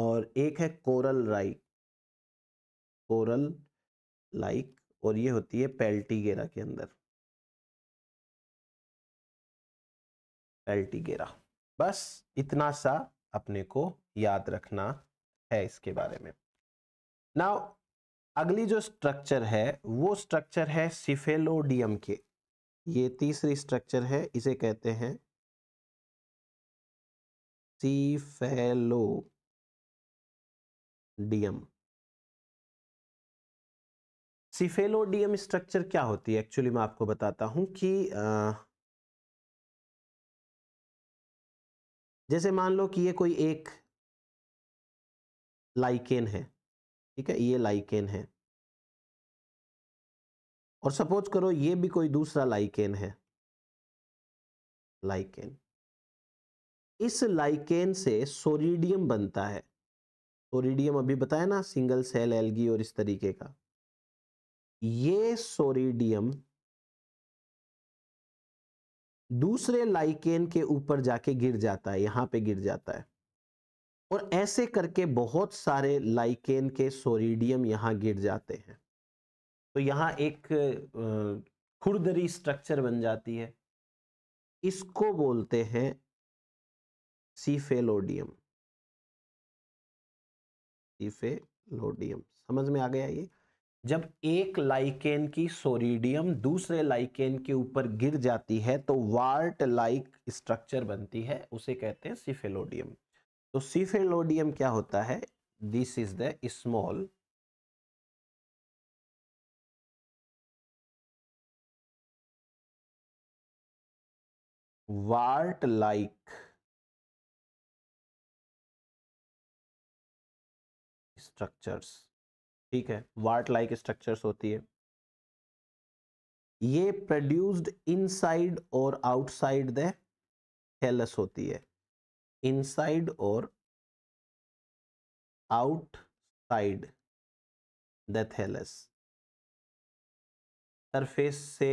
और एक है कोरल राइक कोरल लाइक और ये होती है पेल्टीगेरा के अंदर पेल्टीगेरा बस इतना सा अपने को याद रखना है इसके बारे में नाउ अगली जो स्ट्रक्चर है वो स्ट्रक्चर है सिफेलोडियम के ये तीसरी स्ट्रक्चर है इसे कहते हैं सिफेलोडियम सिफेलोडियम स्ट्रक्चर क्या होती है एक्चुअली मैं आपको बताता हूं कि आ, जैसे मान लो कि ये कोई एक लाइकेन है ठीक है ये लाइकेन है और सपोज करो ये भी कोई दूसरा लाइकेन है लाइकेन इस लाइकेन से सोरिडियम बनता है सोरिडियम अभी बताया ना सिंगल सेल एल्गी और इस तरीके का ये सोरिडियम दूसरे लाइकेन के ऊपर जाके गिर जाता है यहां पे गिर जाता है और ऐसे करके बहुत सारे लाइकेन के सोरिडियम यहाँ गिर जाते हैं तो यहाँ एक खुरदरी स्ट्रक्चर बन जाती है इसको बोलते हैं सीफेलोडियम सीफेलोडियम समझ में आ गया ये जब एक लाइकेन की सोरीडियम दूसरे लाइकेन के ऊपर गिर जाती है तो वार्ट लाइक स्ट्रक्चर बनती है उसे कहते हैं सीफेलोडियम तो सीफेलोडियम क्या होता है this is the small wart like structures ठीक है वार्ट लाइक स्ट्रक्चर्स होती है ये प्रोड्यूस्ड इनसाइड और आउटसाइड द हेलस होती है और outside the thallus surface से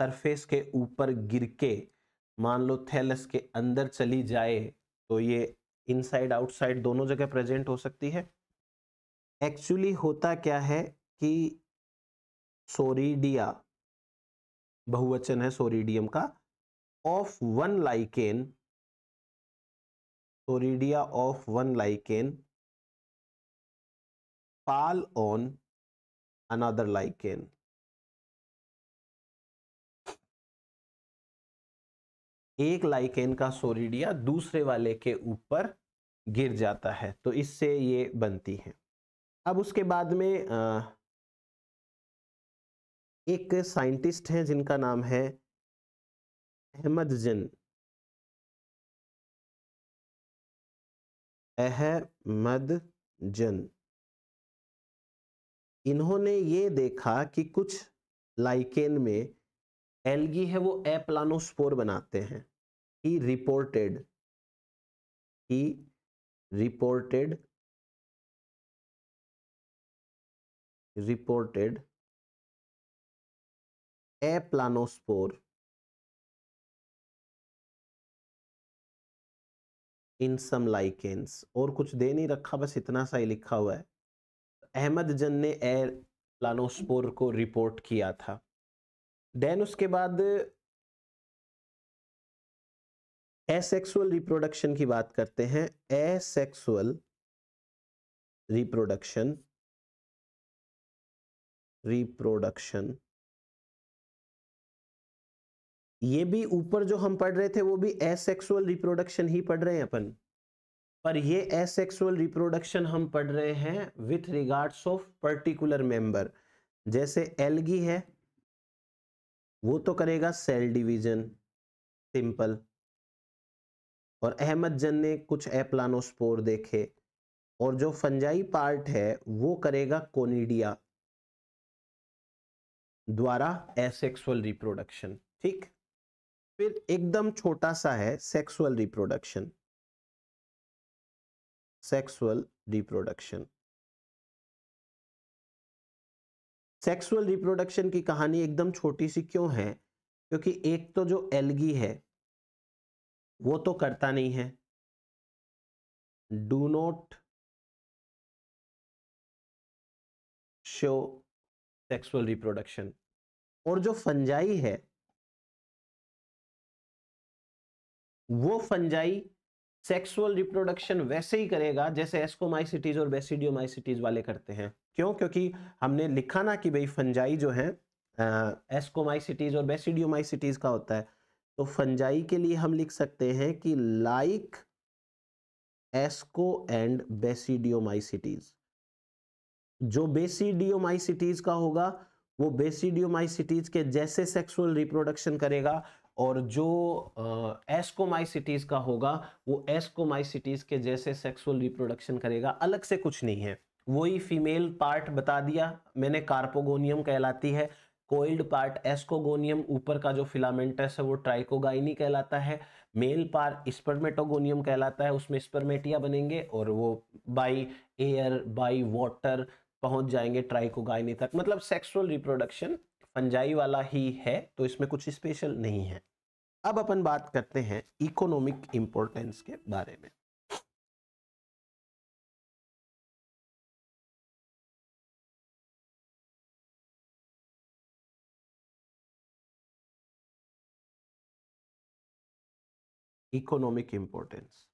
सरफेस के ऊपर गिर के मान लो थैलस के अंदर चली जाए तो ये इनसाइड आउटसाइड दोनों जगह प्रेजेंट हो सकती है एक्चुअली होता क्या है कि सोरीडिया बहुवचन है सोरीडियम का of one lichen chloridia of one lichen fall on another lichen एक लाइकेन का सोरिडिया दूसरे वाले के ऊपर गिर जाता है तो इससे ये बनती है अब उसके बाद में एक साइंटिस्ट हैं जिनका नाम है अहमद जिन अहमद जन इन्होंने ये देखा कि कुछ लाइकेन में एलगी है वो एप्लानोस्पोर बनाते हैं he reported he reported reported aplanospore in some lichens और कुछ दे नहीं रखा बस इतना सा ही लिखा हुआ है अहमद जन ने एयर लानोस्पोर को रिपोर्ट किया था देन उसके बाद एसेक्सुअल रिप्रोडक्शन की बात करते हैं एसेक्सुअल रिप्रोडक्शन रिप्रोडक्शन ये भी ऊपर जो हम पढ़ रहे थे वो भी एसेक्सुअल रिप्रोडक्शन ही पढ़ रहे हैं अपन पर ये एसेक्सुअल रिप्रोडक्शन हम पढ़ रहे हैं with regards of particular member जैसे एलगी है वो तो करेगा सेल डिवीजन सिंपल और अहमद जन ने कुछ एप्लानोस्पोर देखे और जो फंजाई पार्ट है वो करेगा कोनिडिया द्वारा एसेक्सुअल रिप्रोडक्शन ठीक फिर एकदम छोटा सा है sexual reproduction sexual reproduction sexual reproduction की कहानी एकदम छोटी सी क्यों है क्योंकि एक तो जो एलगी है वो तो करता नहीं है do not show sexual reproduction और जो फंजाई है वो फंजाई सेक्सुअल रिप्रोडक्शन वैसे ही करेगा जैसे एस्कोमाइसिटीज और बेसिडियोमाइसिटीज वाले करते हैं क्यों क्योंकि हमने लिखा ना कि भाई फंजाई जो है एस्कोमाइसिटीज और बेसिडियोमाइसिटीज का होता है तो फंजाई के लिए हम लिख सकते हैं कि लाइक एस्को एंड बेसिडियोमाइसिटीज जो बेसिडियोमाइसिटीज का होगा वो बेसिडियोमाइसिटीज के जैसे सेक्सुअल रिप्रोडक्शन करेगा और जो एस्कोमाइसिटीज़ का होगा वो एस्कोमाइसिटीज़ के जैसे सेक्सुअल रिप्रोडक्शन करेगा अलग से कुछ नहीं है वही फीमेल पार्ट बता दिया मैंने कार्पोगोनियम कहलाती है कोइल्ड पार्ट एस्कोगोनियम ऊपर का जो फिलामेंटस है वो ट्राइकोगाइनी कहलाता है मेल पार्ट स्पर्मेटोगोनियम कहलाता है उसमें स्पर्मेटिया बनेंगे और वो बाई एयर बाई वाटर पहुंच जाएंगे ट्राइकोगाइनी तक मतलब सेक्सुअल रिप्रोडक्शन फंजाई वाला ही है तो इसमें कुछ स्पेशल नहीं है अब अपन बात करते हैं इकोनॉमिक इंपोर्टेंस के बारे में इकोनॉमिक इंपोर्टेंस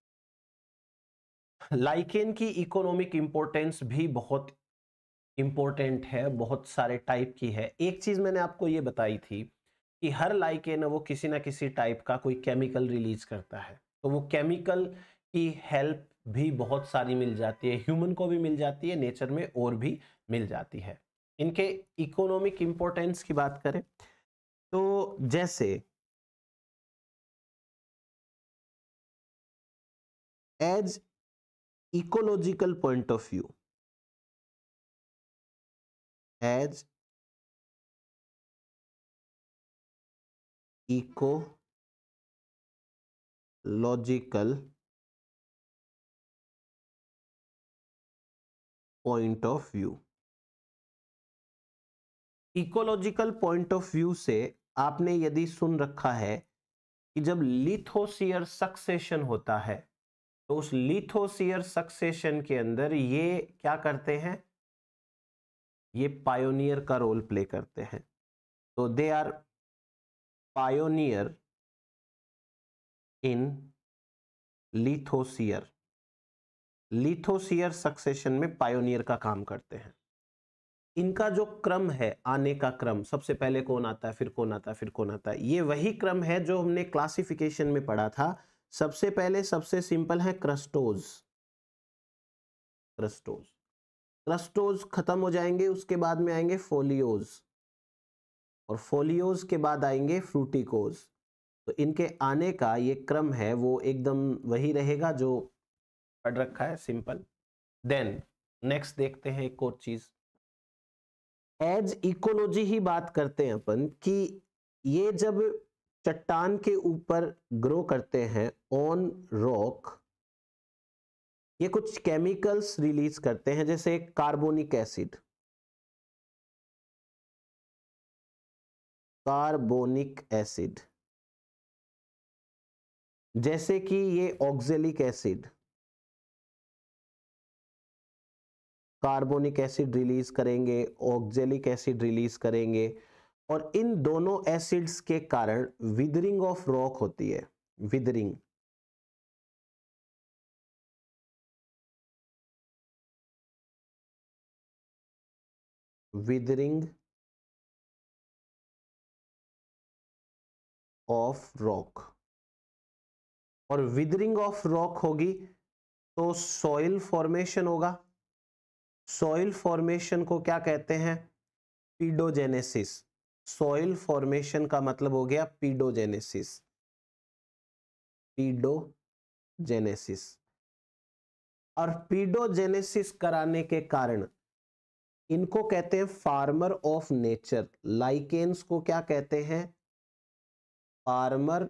लाइकेन की इकोनॉमिक इंपोर्टेंस भी बहुत इंपॉर्टेंट है बहुत सारे टाइप की है एक चीज मैंने आपको ये बताई थी कि हर लाइकेन वो किसी ना किसी टाइप का कोई केमिकल रिलीज करता है तो वो केमिकल की हेल्प भी बहुत सारी मिल जाती है ह्यूमन को भी मिल जाती है नेचर में और भी मिल जाती है इनके इकोनॉमिक इंपॉर्टेंस की बात करें तो जैसे as ecological point of view as logical point of view ecological point of view से आपने यदि सुन रखा है कि जब लिथोसियर सक्सेशन होता है तो उस लिथोसियर सक्सेशन के अंदर ये क्या करते हैं ये पायोनियर का रोल प्ले करते हैं तो they are pioneer in lithosere lithosere succession में पायोनियर का काम करते हैं इनका जो क्रम है आने का क्रम सबसे पहले कौन आता है फिर कौन आता है फिर कौन आता है ये वही क्रम है जो हमने क्लासिफिकेशन में पढ़ा था सबसे पहले सबसे सिंपल है क्रस्टोज क्रस्टोज क्रस्टोज खत्म हो जाएंगे उसके बाद में आएंगे फोलियोज और फोलियोज के बाद आएंगे फ्रूटिकोज तो इनके आने का ये क्रम है वो एकदम वही रहेगा जो पढ़ रखा है सिंपल देन नेक्स्ट देखते हैं एक और चीज एज इकोलॉजी ही बात करते हैं अपन कि ये जब चट्टान के ऊपर ग्रो करते हैं ऑन रॉक ये कुछ केमिकल्स रिलीज करते हैं जैसे कार्बोनिक एसिड कार्बोनिक एसिड जैसे कि ये oxalic acid carbonic acid release करेंगे ऑक्जेलिक एसिड रिलीज करेंगे और इन दोनों एसिड्स के कारण विदरिंग ऑफ रॉक होती है विदरिंग विदरिंग ऑफ रॉक और विदरिंग ऑफ रॉक होगी तो सॉइल फॉर्मेशन होगा सॉइल फॉर्मेशन को क्या कहते हैं पीडोजेनेसिस सॉइल फॉर्मेशन का मतलब हो गया पीडोजेनेसिस पीडोजेनेसिस और पीडोजेनेसिस कराने के कारण इनको कहते हैं फार्मर ऑफ नेचर लाइकेन्स को क्या कहते हैं फार्मर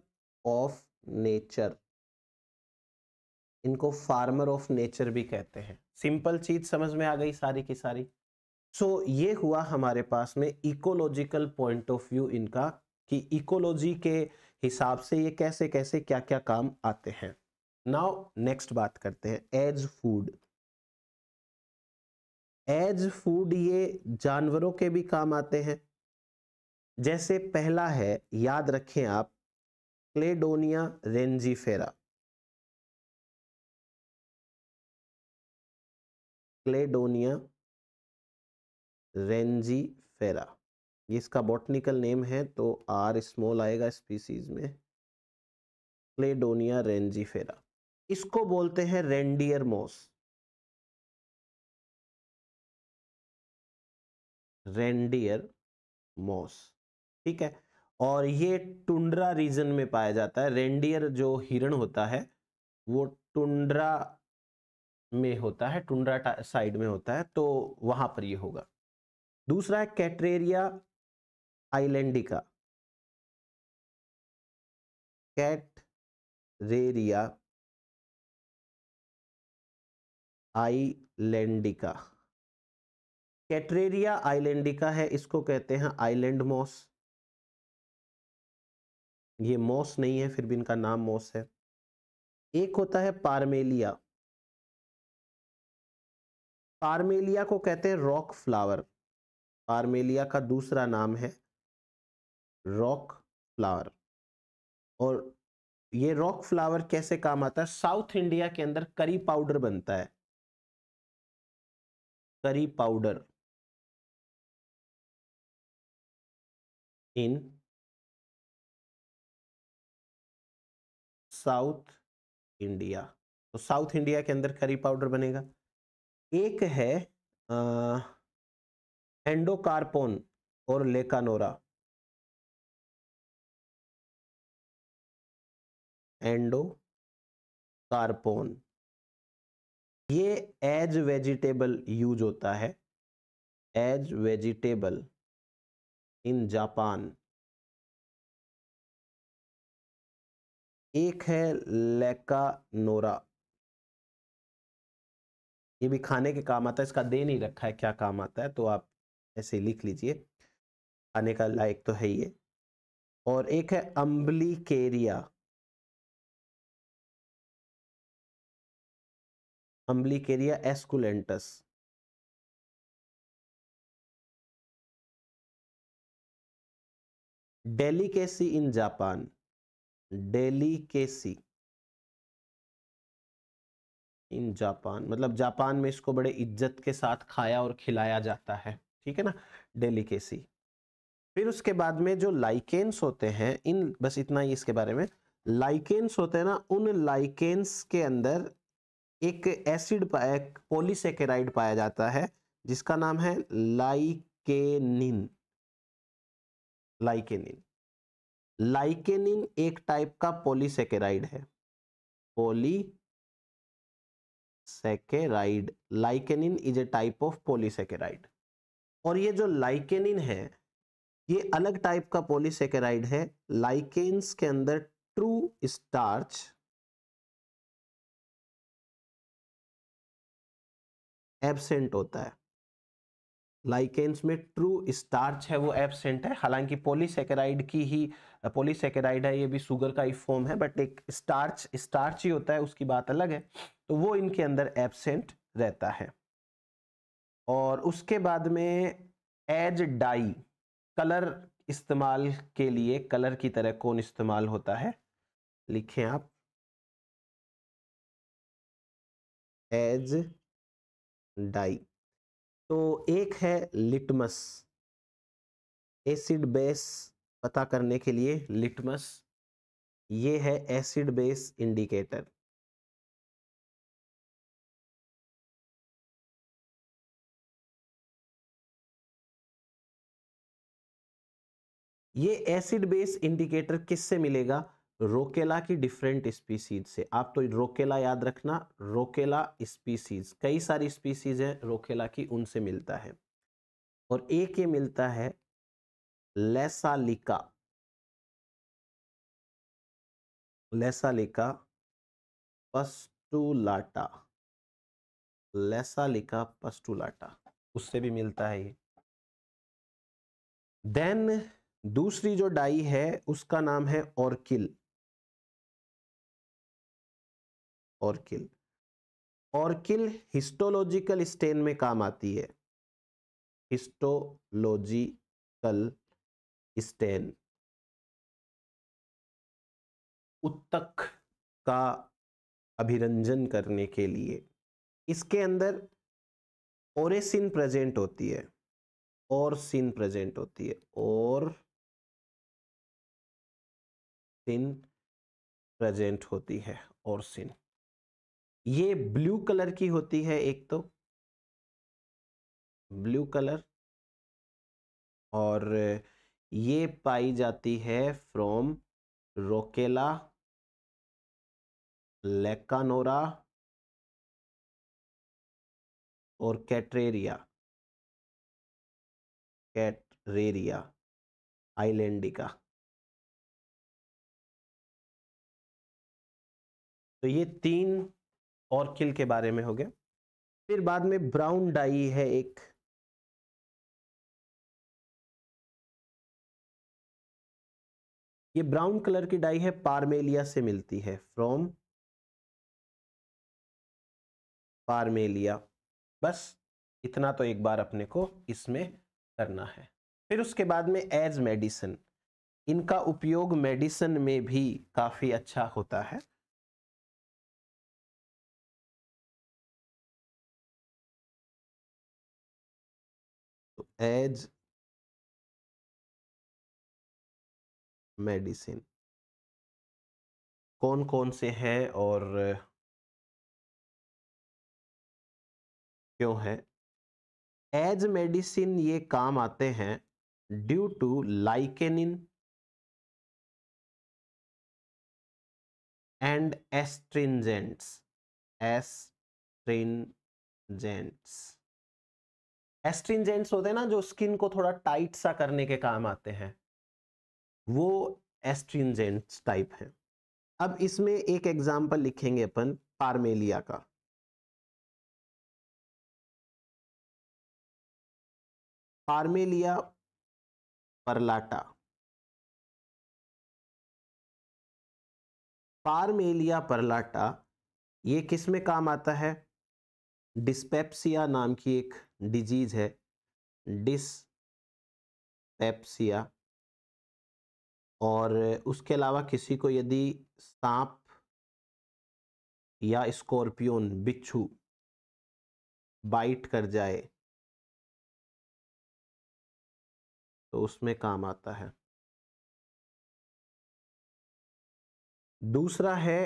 ऑफ नेचर इनको फार्मर ऑफ नेचर भी कहते हैं सिंपल चीज समझ में आ गई सारी की सारी सो so, ये हुआ हमारे पास में इकोलॉजिकल पॉइंट ऑफ व्यू इनका कि इकोलॉजी के हिसाब से ये कैसे कैसे क्या क्या काम आते हैं नाउ नेक्स्ट बात करते हैं एज फूड एज फूड ये जानवरों के भी काम आते हैं जैसे पहला है याद रखें आप क्लेडोनिया रेंजीफेरा क्लेडोनिया रेंजीफेरा ये इसका बॉटनिकल नेम है तो आर स्मॉल आएगा स्पीसीज में क्लेडोनिया रेंजीफेरा इसको बोलते हैं रेंडियर मोस रेंडियर मोस ठीक है और ये टुंड्रा रीजन में पाया जाता है रेंडियर जो हिरण होता है वो टुंड्रा में होता है टुंड्रा साइड में होता है तो वहां पर ये होगा दूसरा है कैटरेरिया आइलैंडिका कैट रेरिया आइलैंडिका कैटरेरिया आइलैंडिका है इसको कहते हैं आइलैंड मॉस ये मॉस नहीं है फिर भी इनका नाम मॉस है एक होता है पारमेलिया पारमेलिया को कहते हैं रॉक फ्लावर पारमेलिया का दूसरा नाम है रॉक फ्लावर और ये रॉक फ्लावर कैसे काम आता है साउथ इंडिया के अंदर करी पाउडर बनता है curry powder in South India तो साउथ इंडिया के अंदर करी पाउडर बनेगा एक है एंडोकार्पोन और लेकानोरा एंडो कार्पोन ये एज वेजिटेबल यूज होता है एज वेजिटेबल इन जापान एक है लेकानोरा ये भी खाने के काम आता है इसका दे नहीं रखा है क्या काम आता है तो आप ऐसे लिख लीजिए खाने का लायक तो है ये और एक है अम्बली Umbilicaria Umbilicaria esculentus delicacy in Japan delicacy in Japan मतलब जापान में इसको बड़े इज्जत के साथ खाया और खिलाया जाता है ठीक है ना डेलीकेसी फिर उसके बाद में जो लाइकेन्स होते हैं इन बस इतना ही इसके बारे में लाइकेन्स होते हैं ना उन लाइकेन्स के अंदर एक एसिड पोलिसकेराइड पाया जाता है जिसका नाम है लाइकेनिन लाइकेनिन लाइकेनिन एक टाइप का पोलीसेकेराइड है polysaccharide lichenin is a type of polysaccharide और ये जो लाइकेनिन है ये अलग टाइप का पोलीसेकेराइड है लाइकेन्स के अंदर ट्रू स्टार्च एबसेंट होता है लाइकेंस में ट्रू स्टार्च है वो एबसेंट है हालांकि पोलीसेकेराइड की ही पोलीसेकेराइड है ये भी शुगर का ही फॉर्म है बट एक स्टार्च स्टार्च ही होता है उसकी बात अलग है तो वो इनके अंदर एबसेंट रहता है और उसके बाद में एज डाई कलर इस्तेमाल के लिए कलर की तरह कौन इस्तेमाल होता है लिखें आप एज डाई तो एक है लिटमस एसिड बेस पता करने के लिए लिटमस ये है एसिड बेस इंडिकेटर ये एसिड बेस इंडिकेटर किससे मिलेगा रोकेला की डिफरेंट स्पीसीज से आप तो रोकेला याद रखना रोकेला स्पीसीज कई सारी स्पीसीज हैं रोकेला की उनसे मिलता है और एक ये मिलता है लेसालिका लेसालिका पस्टूलाटा लेसालिका पस्टूलाटा उससे भी मिलता है ये देन दूसरी जो डाई है उसका नाम है ऑर्किल ऑर्किल ऑर्किल हिस्टोलॉजिकल स्टेन में काम आती है हिस्टोलॉजिकल स्टेन उत्तक का अभिरंजन करने के लिए इसके अंदर ओरेसिन प्रेजेंट होती है और सिन प्रेजेंट होती है और सिन प्रेजेंट होती है और सिन ये ब्लू कलर की होती है एक तो ब्लू कलर और ये पाई जाती है फ्रॉम रोकेला लेकानोरा और कैटरेरिया कैटरेरिया आइलैंडिका तो ये तीन और किल के बारे में हो गया फिर बाद में ब्राउन डाई है एक ये ब्राउन कलर की डाई है पारमेलिया से मिलती है फ्रॉम पारमेलिया बस इतना तो एक बार अपने को इसमें करना है फिर उसके बाद में एज मेडिसिन इनका उपयोग मेडिसिन में भी काफ़ी अच्छा होता है एज मेडिसिन कौन कौन से हैं और क्यों है एज मेडिसिन ये काम आते हैं due to lichenin and astringents astringents astringents होते हैं ना जो स्किन को थोड़ा टाइट सा करने के काम आते हैं वो एस्ट्रिंजेंट्स टाइप हैं अब इसमें एक एग्जाम्पल लिखेंगे अपन पार्मेलिया का पार्मेलिया परलाटा पार्मेलिया परलाटा ये किस में काम आता है डिस्पेप्सिया नाम की एक डिजीज है डिसपेप्सिया और उसके अलावा किसी को यदि सांप या स्कॉर्पियोन बिच्छू बाइट कर जाए तो उसमें काम आता है दूसरा है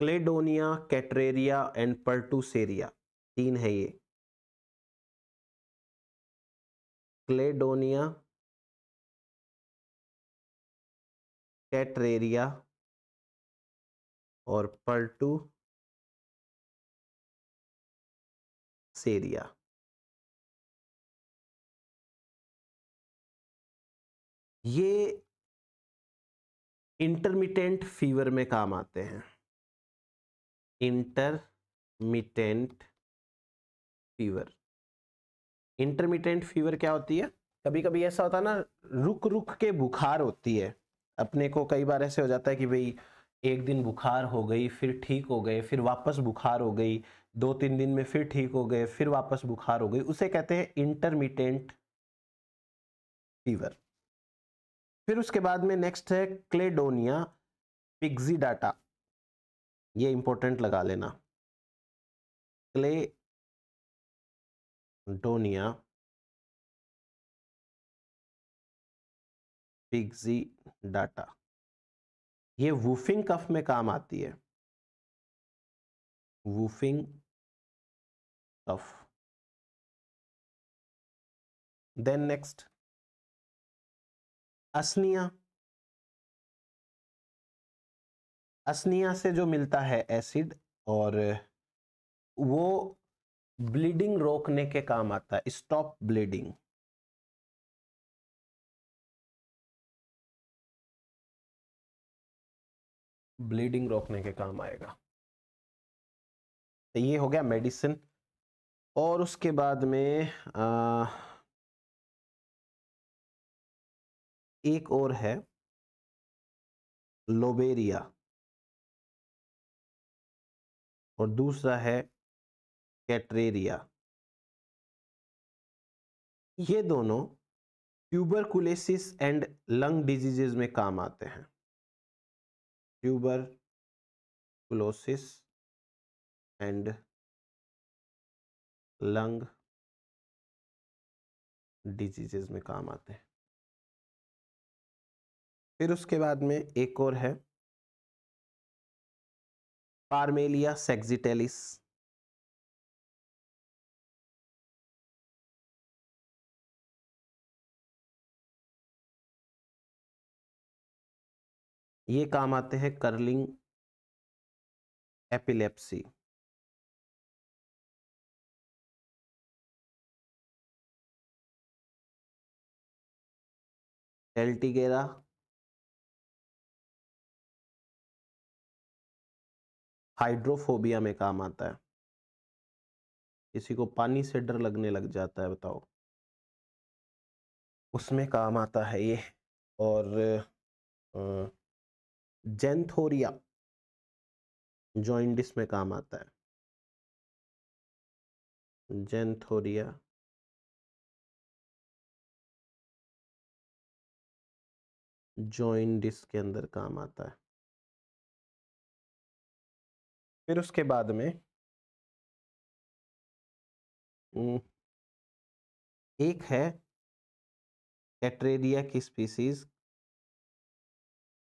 क्लेडोनिया कैटरेरिया एंड पर्टूसेरिया तीन है ये क्लेडोनिया कैटरेरिया और पर्टू सेरिया ये इंटरमिटेंट फीवर में काम आते हैं इंटरमिटेंट फीवर इंटरमीडियंट फीवर क्या होती है कभी कभी ऐसा होता है ना रुक रुक के बुखार होती है अपने को कई बार ऐसे हो जाता है कि भाई एक दिन बुखार हो गई फिर ठीक हो गए फिर वापस बुखार हो गई दो तीन दिन में फिर ठीक हो गए फिर वापस बुखार हो गई उसे कहते हैं इंटरमीडियंट फीवर फिर उसके बाद में नेक्स्ट है क्लेडोनिया पिग्जी डाटा ये इंपॉर्टेंट लगा लेना क्ले Antonia पिग्जी डाटा ये वूफिंग कफ में काम आती है whooping cough then next Usnea Usnea से जो मिलता है एसिड और वो ब्लीडिंग रोकने के काम आता है स्टॉप ब्लीडिंग ब्लीडिंग रोकने के काम आएगा तो ये हो गया मेडिसिन और उसके बाद में आ, एक और है लोबेरिया और दूसरा है कैटरेरिया ये दोनों ट्यूबरकुलेसिस एंड लंग डिजीजेज में काम आते हैं tuberculosis and lung diseases में काम आते हैं फिर उसके बाद में एक और है पार्मेलिया सेक्जिटेलिस ये काम आते हैं कर्लिंग एपिलेप्सी एल्टीगेरा हाइड्रोफोबिया में काम आता है किसी को पानी से डर लगने लग जाता है बताओ उसमें काम आता है ये और आ, जेंथोरिया जॉइंडिस में काम आता है जेंथोरिया जॉइंटिस के अंदर काम आता है फिर उसके बाद में एक है एट्रेरिया की स्पीसीज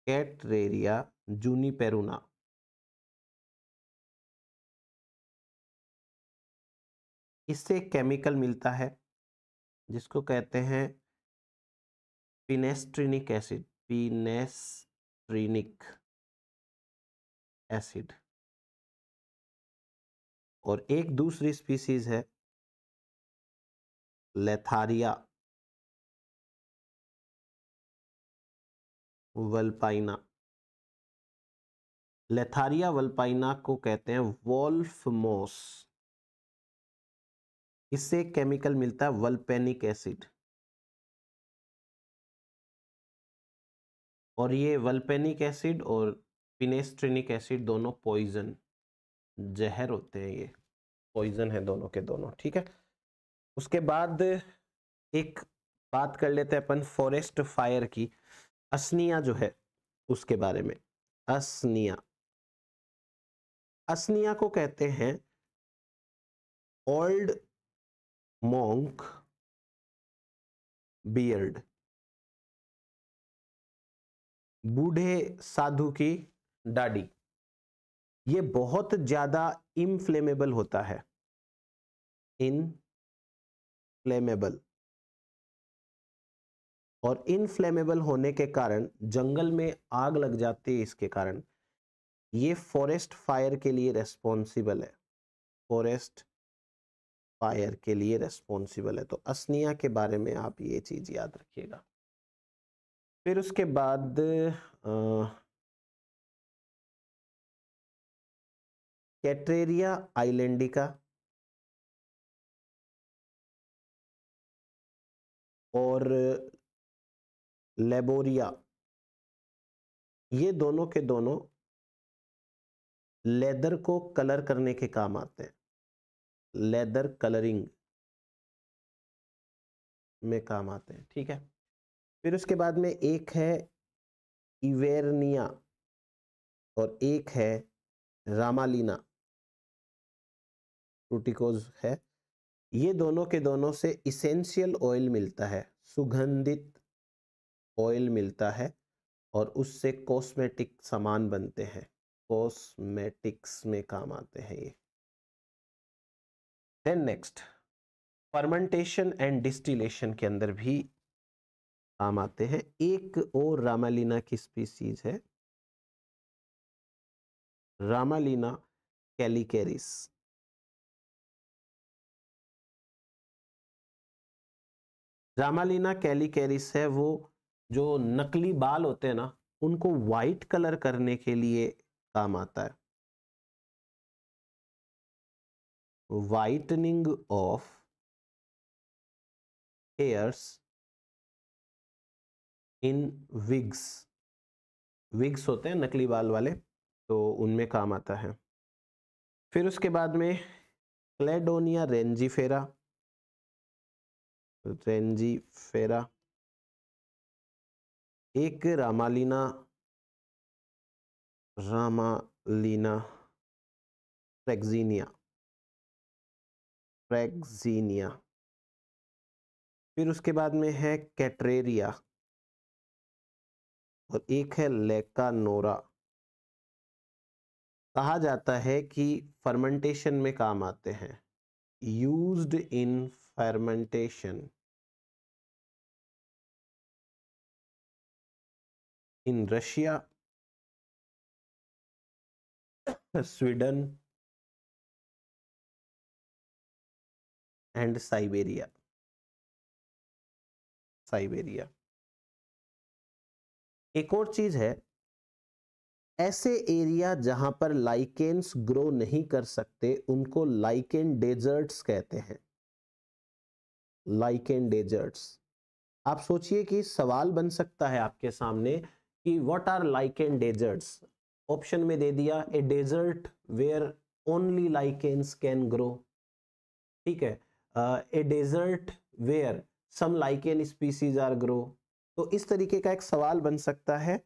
कैटरेरिया पेरूना इससे केमिकल मिलता है जिसको कहते हैं पिनेस्ट्रिनिक एसिड पिनेस्ट्रिनिक एसिड और एक दूसरी स्पीसीज है लेथारिया वल्पाइना लेथारिया वल्पाइना को कहते हैं वॉल्फ मोस इससे केमिकल मिलता है वल्पेनिक एसिड और ये वल्पेनिक एसिड और पिनेस्ट्रिनिक एसिड दोनों पॉइजन जहर होते हैं ये पॉइजन है दोनों के दोनों ठीक है उसके बाद एक बात कर लेते हैं अपन फॉरेस्ट फायर की असनिया जो है उसके बारे में असनिया असनिया को कहते हैं ओल्ड मोंक बियर्ड बूढ़े साधु की डाडी ये बहुत ज्यादा इनफ्लेमेबल होता है इनफ्लेमेबल और इनफ्लेमेबल होने के कारण जंगल में आग लग जाती है इसके कारण ये फॉरेस्ट फायर के लिए रेस्पॉन्सिबल है फॉरेस्ट फायर के लिए रेस्पॉन्सिबल है तो असनिया के बारे में आप ये चीज़ याद रखिएगा फिर उसके बाद कैटरेरिया आइलैंडिका और लेबोरिया ये दोनों के दोनों लेदर को कलर करने के काम आते हैं लेदर कलरिंग में काम आते हैं ठीक है फिर उसके बाद में एक है इवेरनिया और एक है रामालीना रूटिकोज है ये दोनों के दोनों से इसेंशियल ऑयल मिलता है सुगंधित ऑयल मिलता है और उससे कॉस्मेटिक सामान बनते हैं कॉस्मेटिक्स में काम आते हैं ये then next fermentation and distillation के अंदर भी काम आते हैं एक और रामालीना की स्पीसीज है रामालीना कैलिकेरिस रामालीना कैलिकेरिस है वो जो नकली बाल होते हैं ना उनको वाइट कलर करने के लिए काम आता है whitening of hairs in wigs wigs होते हैं नकली बाल वाले तो उनमें काम आता है फिर उसके बाद में क्लेडोनिया रेंजीफेरा रेंजीफेरा एक रामालीना रामालीना प्रेगजीनिया प्रेगजीनिया फिर उसके बाद में है कैटरेरिया और एक है लेकानोरा कहा जाता है कि फर्मेंटेशन में काम आते हैं used in fermentation in Russia, Sweden, and Siberia. Siberia एक और चीज है ऐसे एरिया जहां पर लाइकेन्स ग्रो नहीं कर सकते उनको लाइकेन डेजर्ट्स कहते हैं लाइकेन डेजर्ट्स आप सोचिए कि सवाल बन सकता है आपके सामने कि what are lichen deserts option में दे दिया a desert where only lichens can grow ठीक है a desert where some lichen species are grow तो इस तरीके का एक सवाल बन सकता है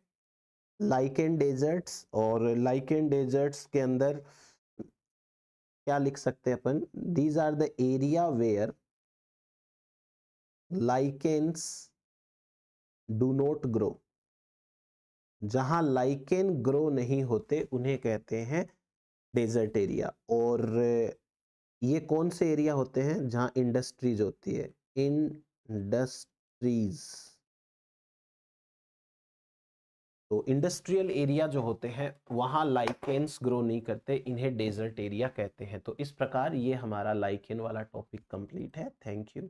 लाइकेन डेजर्ट्स और लाइकेन डेजर्ट्स के अंदर क्या लिख सकते हैं अपन these are the area where lichens do not grow जहां लाइकेन ग्रो नहीं होते उन्हें कहते हैं डेजर्ट एरिया और ये कौन से एरिया होते हैं जहां इंडस्ट्रीज होती है इंडस्ट्रीज तो इंडस्ट्रियल एरिया जो होते हैं वहां लाइकेन्स ग्रो नहीं करते इन्हें डेजर्ट एरिया कहते हैं तो इस प्रकार ये हमारा लाइकेन वाला टॉपिक कंप्लीट है थैंक यू